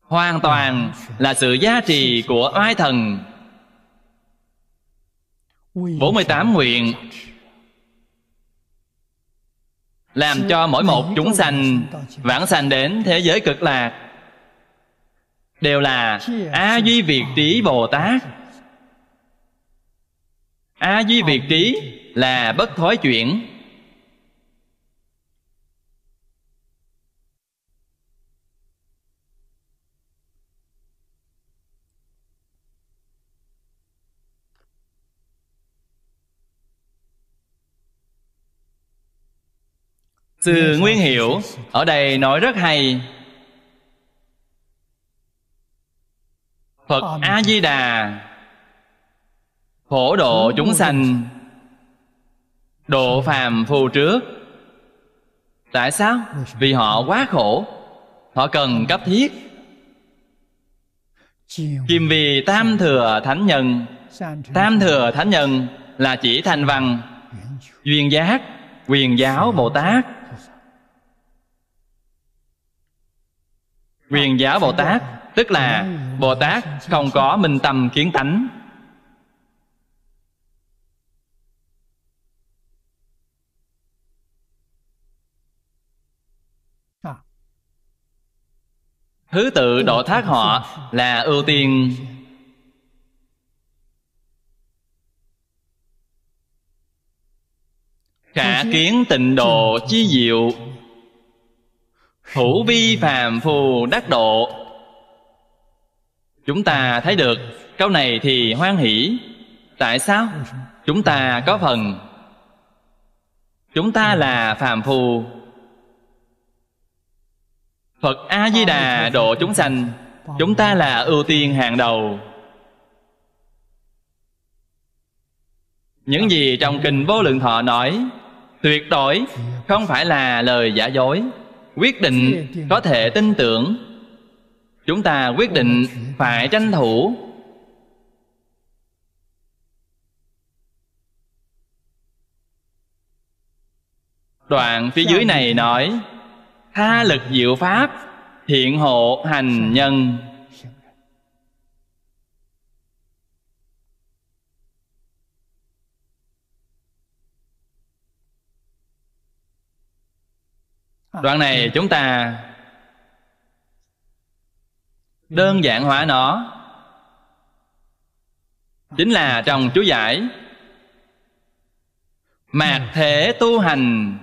hoàn toàn là sự giá trị của oai thần 48 nguyện Làm cho mỗi một chúng sanh Vãng sanh đến thế giới cực lạc Đều là A Duy Việt Trí Bồ Tát A Duy Việt Trí là bất thối chuyển sư nguyên hiểu ở đây nói rất hay phật a di đà phổ độ chúng sanh độ phàm phù trước tại sao vì họ quá khổ họ cần cấp thiết kim vì tam thừa thánh nhân tam thừa thánh nhân là chỉ thành văn duyên giác quyền giáo bồ tát Quyền giáo Bồ Tát Tức là Bồ Tát không có minh tâm kiến tánh Thứ tự độ thoát họ là ưu tiên Khả kiến tịnh độ chi diệu hữu vi phàm phù đắc độ chúng ta thấy được câu này thì hoan hỷ tại sao chúng ta có phần chúng ta là phàm phù phật a di đà độ chúng sanh chúng ta là ưu tiên hàng đầu những gì trong kinh vô lượng thọ nói tuyệt đối không phải là lời giả dối quyết định có thể tin tưởng chúng ta quyết định phải tranh thủ đoạn phía dưới này nói tha lực diệu pháp thiện hộ hành nhân À. đoạn này ừ. chúng ta đơn giản hóa nó à. chính là ừ. trong chú giải mạc ừ. thế tu hành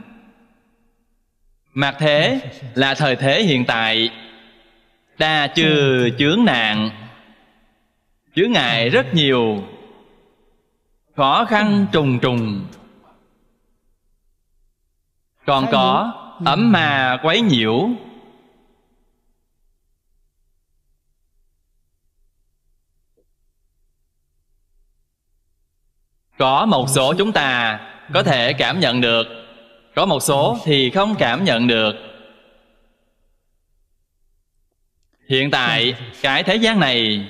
mạc thế là thời thế hiện tại đa trừ chướng nạn chướng ngại rất nhiều khó khăn trùng trùng còn có ẩm mà quấy nhiễu có một số chúng ta có thể cảm nhận được có một số thì không cảm nhận được hiện tại cái thế gian này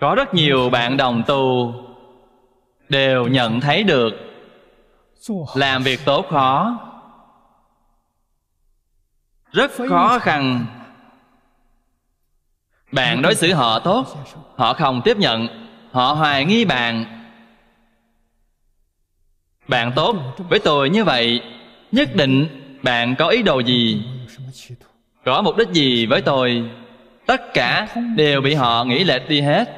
có rất nhiều bạn đồng tu đều nhận thấy được làm việc tốt khó rất khó khăn bạn đối xử họ tốt họ không tiếp nhận họ hoài nghi bạn bạn tốt với tôi như vậy nhất định bạn có ý đồ gì có mục đích gì với tôi tất cả đều bị họ nghĩ lệch đi hết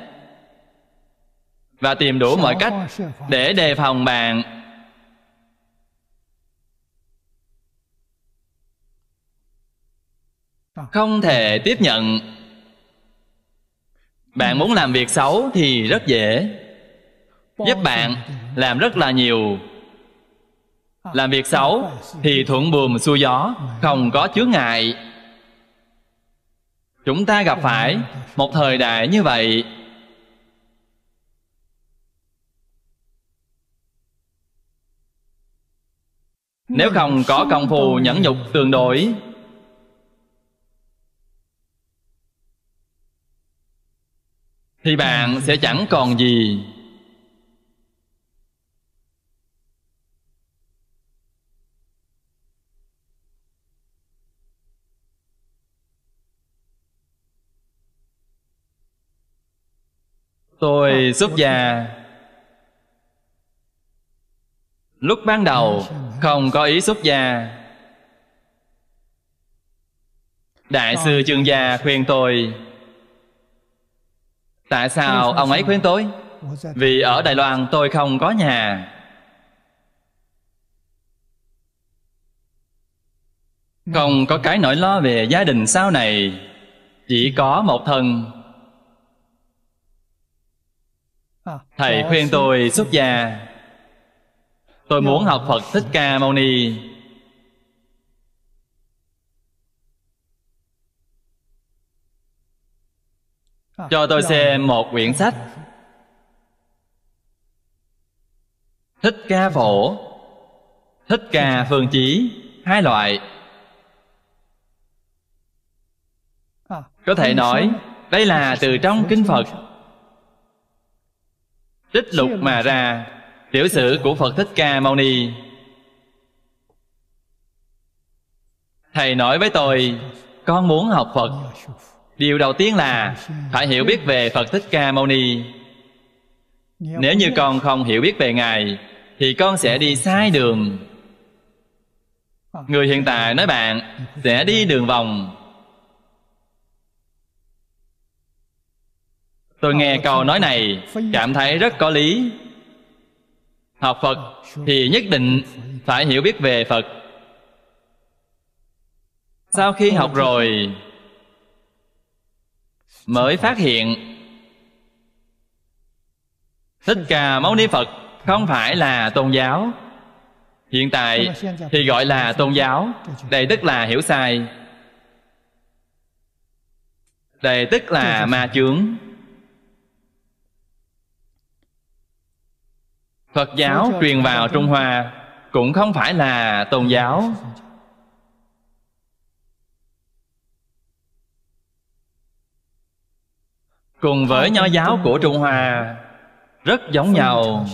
và tìm đủ mọi cách để đề phòng bạn không thể tiếp nhận bạn muốn làm việc xấu thì rất dễ giúp bạn làm rất là nhiều làm việc xấu thì thuận buồm xuôi gió không có chướng ngại chúng ta gặp phải một thời đại như vậy nếu không có công phu nhẫn nhục tương đối thì bạn sẽ chẳng còn gì tôi à, xuất gia lúc ban đầu không có ý xuất gia đại sư chương gia khuyên tôi Tại sao ông ấy khuyên tôi? Vì ở Đài Loan tôi không có nhà Không có cái nỗi lo về gia đình sau này Chỉ có một thân à, Thầy khuyên tôi xuất gia Tôi muốn học Phật Thích Ca Mâu Ni Ờ, cho tôi xem một quyển sách thích ca phổ thích ca phương chí hai loại ờ, có thể nói đây là từ trong kinh phật trích lục mà ra tiểu sử của phật thích ca mâu ni thầy nói với tôi con muốn học phật điều đầu tiên là phải hiểu biết về phật thích ca mâu ni nếu như con không hiểu biết về ngài thì con sẽ đi sai đường người hiện tại nói bạn sẽ đi đường vòng tôi nghe câu nói này cảm thấy rất có lý học phật thì nhất định phải hiểu biết về phật sau khi học rồi mới phát hiện thích ca mâu ni phật không phải là tôn giáo hiện tại thì gọi là tôn giáo đây tức là hiểu sai đây tức là ma chướng phật giáo truyền vào trung hoa cũng không phải là tôn giáo cùng với nho giáo của trung hoa rất giống nhau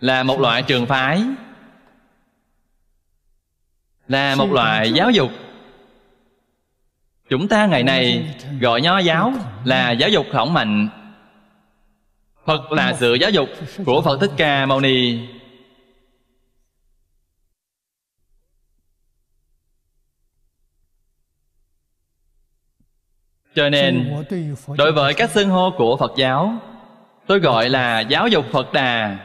là một loại trường phái là một loại giáo dục chúng ta ngày nay gọi nho giáo là giáo dục khổng mạnh phật là sự giáo dục của phật thích ca mâu ni cho nên đối với các xưng hô của phật giáo tôi gọi là giáo dục phật đà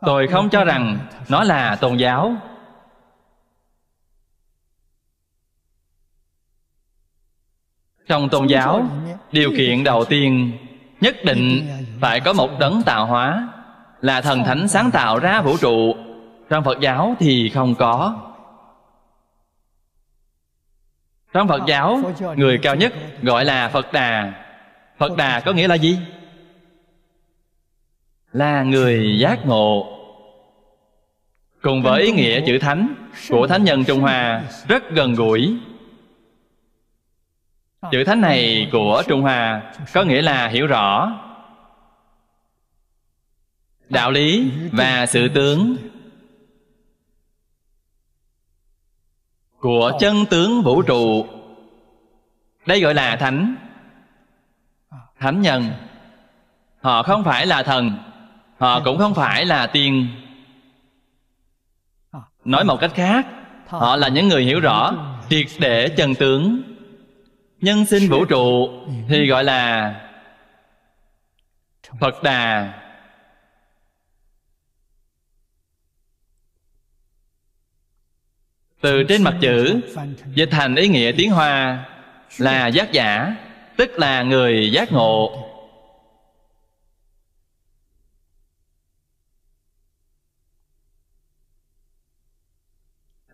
tôi không cho rằng nó là tôn giáo trong tôn giáo điều kiện đầu tiên nhất định phải có một đấng tạo hóa là thần thánh sáng tạo ra vũ trụ trong phật giáo thì không có trong phật giáo người cao nhất gọi là phật đà phật đà có nghĩa là gì là người giác ngộ cùng với ý nghĩa chữ thánh của thánh nhân trung hoa rất gần gũi chữ thánh này của trung hoa có nghĩa là hiểu rõ đạo lý và sự tướng của chân tướng vũ trụ đây gọi là thánh à. thánh nhân họ không phải là thần họ cũng không phải là tiên à. nói một cách khác họ là những người hiểu rõ triệt để chân tướng nhân sinh vũ trụ thì gọi là phật đà từ trên mặt chữ dịch thành ý nghĩa tiếng hoa là giác giả tức là người giác ngộ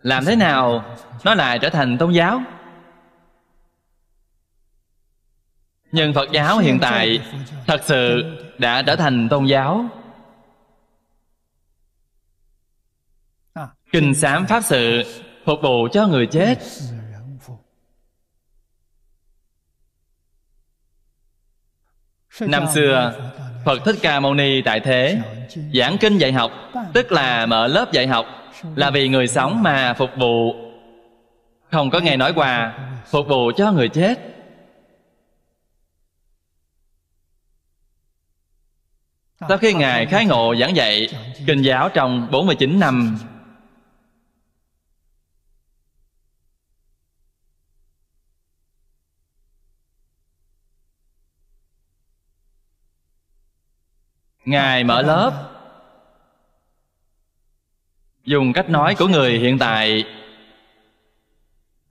làm thế nào nó lại trở thành tôn giáo nhưng phật giáo hiện tại thật sự đã trở thành tôn giáo kinh sám pháp sự phục vụ cho người chết năm xưa phật thích ca mâu ni tại thế giảng kinh dạy học tức là mở lớp dạy học là vì người sống mà phục vụ không có nghe nói quà. phục vụ cho người chết sau khi à, ngài khái ngộ giảng dạy kinh giáo trong 49 năm ngài mở lớp dùng cách nói của người hiện tại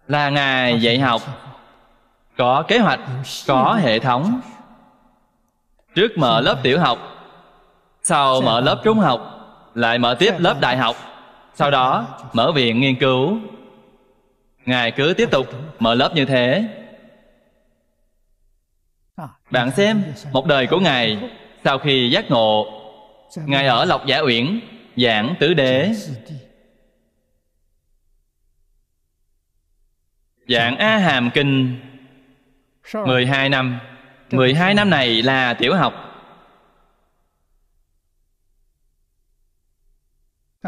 là ngài dạy học có kế hoạch có hệ thống trước mở lớp tiểu học sau mở lớp trung học lại mở tiếp lớp đại học sau đó mở viện nghiên cứu ngài cứ tiếp tục mở lớp như thế bạn xem một đời của ngài sau khi giác ngộ ngài ở lộc giả uyển giảng tứ đế giảng a hàm kinh 12 năm 12 năm này là tiểu học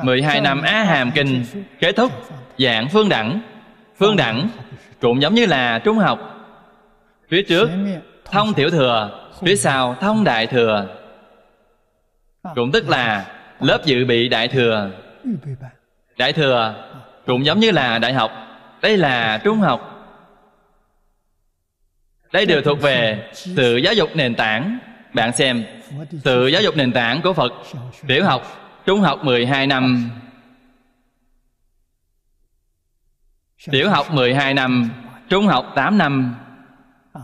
12 năm a Hàm Kinh Kết thúc Dạng Phương Đẳng Phương Đẳng Cũng giống như là trung học Phía trước Thông tiểu thừa Phía sau thông đại thừa Cũng tức là lớp dự bị đại thừa Đại thừa Cũng giống như là đại học Đây là trung học Đây đều thuộc về tự giáo dục nền tảng Bạn xem Tự giáo dục nền tảng của Phật Tiểu học Trung học 12 năm Tiểu học 12 năm Trung học 8 năm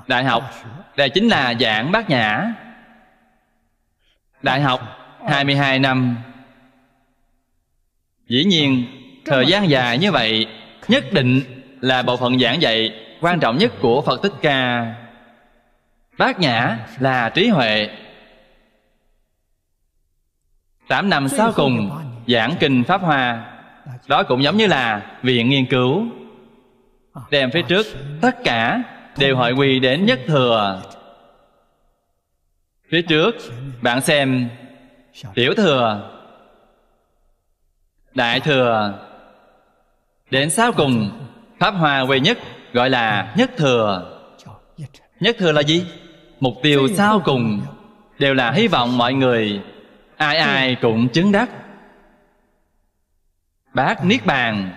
Đại học đây chính là giảng bát nhã đại học 22 năm dĩ nhiên thời gian dài như vậy nhất định là bộ phận giảng dạy quan trọng nhất của phật thích ca bát nhã là trí huệ tám năm sau cùng giảng kinh pháp hoa đó cũng giống như là viện nghiên cứu đem phía trước tất cả đều hội quy đến nhất thừa phía trước bạn xem tiểu thừa đại thừa đến sau cùng pháp hòa quy nhất gọi là nhất thừa nhất thừa là gì mục tiêu sau cùng đều là hy vọng mọi người ai ai cũng chứng đắc bác niết bàn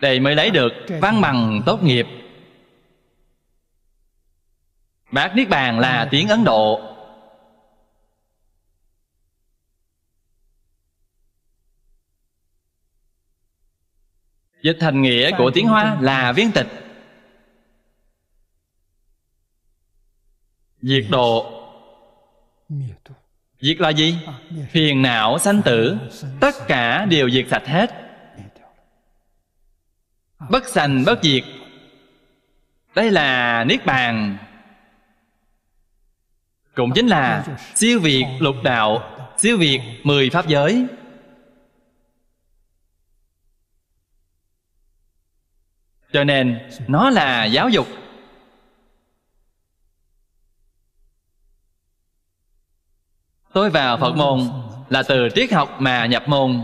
để mới lấy được văn bằng tốt nghiệp bát niết bàn là tiếng ấn độ dịch thành nghĩa của tiếng hoa là viên tịch diệt độ diệt là gì à, phiền não sanh tử tất cả đều diệt sạch hết bất sành bất diệt đây là niết bàn cũng chính là siêu việt lục đạo siêu việt mười pháp giới cho nên nó là giáo dục tôi vào phật môn là từ triết học mà nhập môn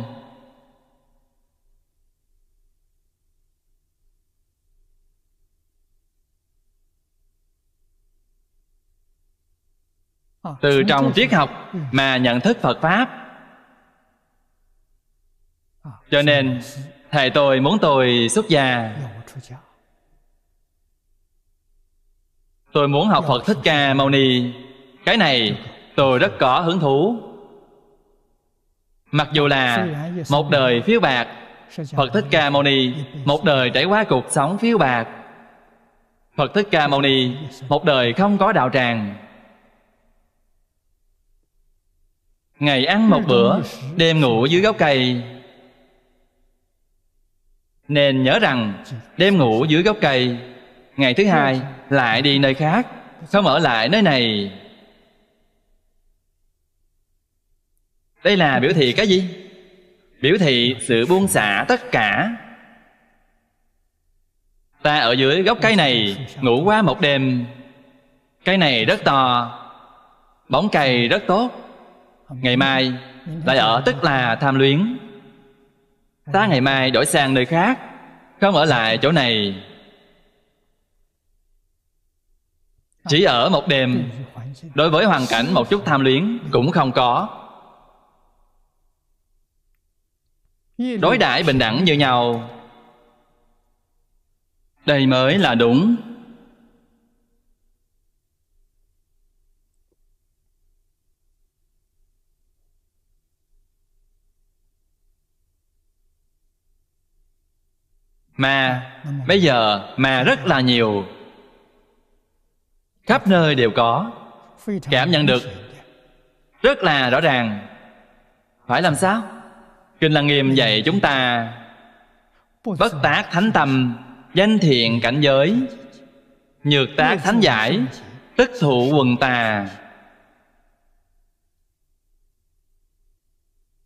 Ờ, từ trong triết học ừ. mà nhận thức phật pháp ờ, cho nên thầy tôi muốn tôi xuất gia dạ, tôi muốn học dạ, phật thích ca mâu ni cái này dạ, tôi rất có hứng thú mặc dù là một đời phiếu bạc phật thích ca mâu ni một đời trải qua cuộc sống phiếu bạc phật thích ca mâu ni một đời không có đạo tràng ngày ăn một bữa đêm ngủ dưới gốc cây nên nhớ rằng đêm ngủ dưới gốc cây ngày thứ hai lại đi nơi khác không ở lại nơi này đây là biểu thị cái gì biểu thị sự buông xả tất cả ta ở dưới gốc cây này ngủ qua một đêm cây này rất to bóng cây rất tốt ngày mai lại ở tức là tham luyến ta ngày mai đổi sang nơi khác không ở lại chỗ này chỉ ở một đêm đối với hoàn cảnh một chút tham luyến cũng không có đối đãi bình đẳng như nhau đây mới là đúng mà bây giờ ma rất là nhiều khắp nơi đều có cảm nhận được rất là rõ ràng phải làm sao kinh lăng nghiêm dạy chúng ta bất tác thánh tâm danh thiện cảnh giới nhược tác thánh giải tức thụ quần tà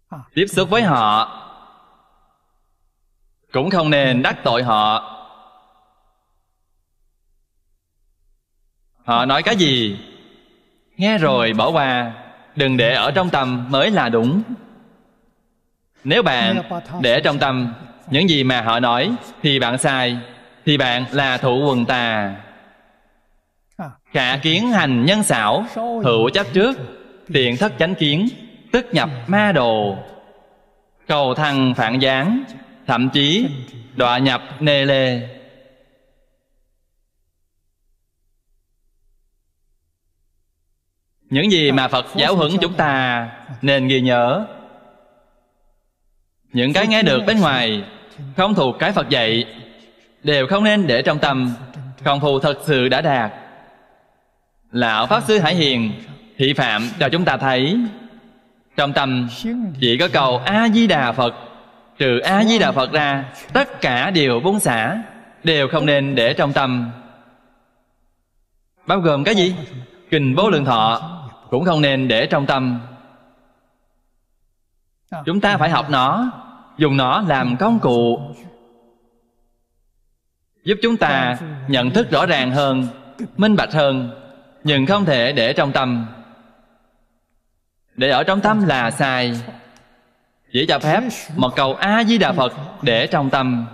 à. tiếp xúc với họ cũng không nên đắc tội họ họ nói cái gì nghe rồi bỏ qua đừng để ở trong tâm mới là đúng nếu bạn để trong tâm những gì mà họ nói thì bạn sai thì bạn là thụ quần tà khả kiến hành nhân xảo hữu chấp trước tiện thất chánh kiến tức nhập ma đồ cầu thăng phản gián thậm chí đọa nhập nê lê những gì mà phật giáo huấn chúng ta nên ghi nhớ những cái nghe được bên ngoài không thuộc cái phật dạy đều không nên để trong tâm còn phù thật sự đã đạt lão pháp sư hải hiền thị phạm cho chúng ta thấy trong tâm chỉ có cầu a di đà phật trừ a di đà phật ra tất cả đều bốn xả đều không nên để trong tâm bao gồm cái gì kinh vô lượng thọ cũng không nên để trong tâm chúng ta phải học nó dùng nó làm công cụ giúp chúng ta nhận thức rõ ràng hơn minh bạch hơn nhưng không thể để trong tâm để ở trong tâm là sai dĩ tập dạ phép mà cầu a di đà phật để trong tâm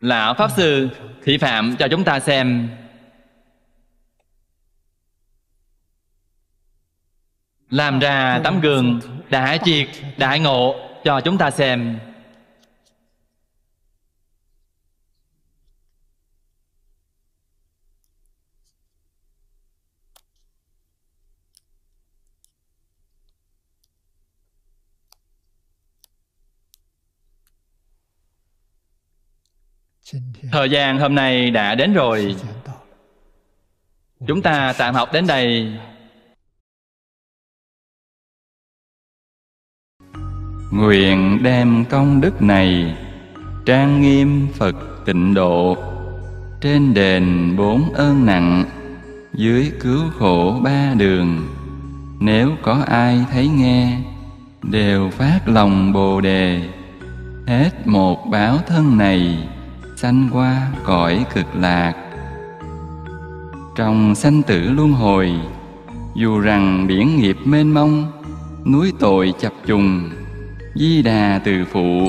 lão pháp sư thị phạm cho chúng ta xem làm ra tấm gương đại triệt đại ngộ cho chúng ta xem Thời gian hôm nay đã đến rồi Chúng ta tạm học đến đây Nguyện đem công đức này Trang nghiêm Phật tịnh độ Trên đền bốn ơn nặng Dưới cứu khổ ba đường Nếu có ai thấy nghe Đều phát lòng Bồ Đề Hết một báo thân này sanh qua cõi cực lạc trong sanh tử luân hồi dù rằng biển nghiệp mênh mông núi tội chập trùng di đà từ phụ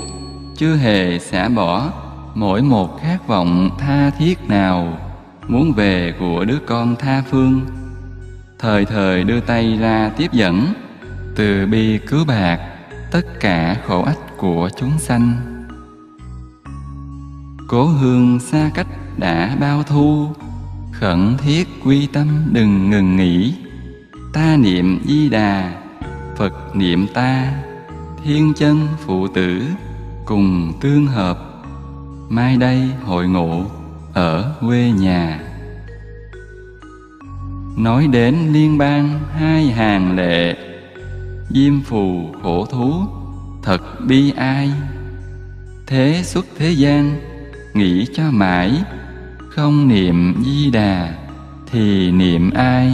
chưa hề xả bỏ mỗi một khát vọng tha thiết nào muốn về của đứa con tha phương thời thời đưa tay ra tiếp dẫn từ bi cứu bạc tất cả khổ ách của chúng sanh cố hương xa cách đã bao thu khẩn thiết quy tâm đừng ngừng nghỉ ta niệm di đà phật niệm ta thiên chân phụ tử cùng tương hợp mai đây hội ngộ ở quê nhà nói đến liên bang hai hàng lệ diêm phù khổ thú thật bi ai thế xuất thế gian nghĩ cho mãi không niệm di đà thì niệm ai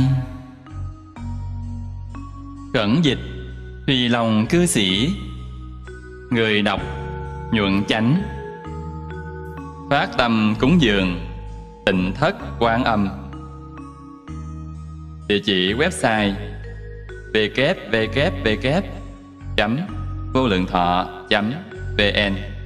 cẩn dịch tùy lòng cư sĩ người đọc nhuận chánh phát tâm cúng dường tịnh thất quan âm địa chỉ website www vô lượng thọ vn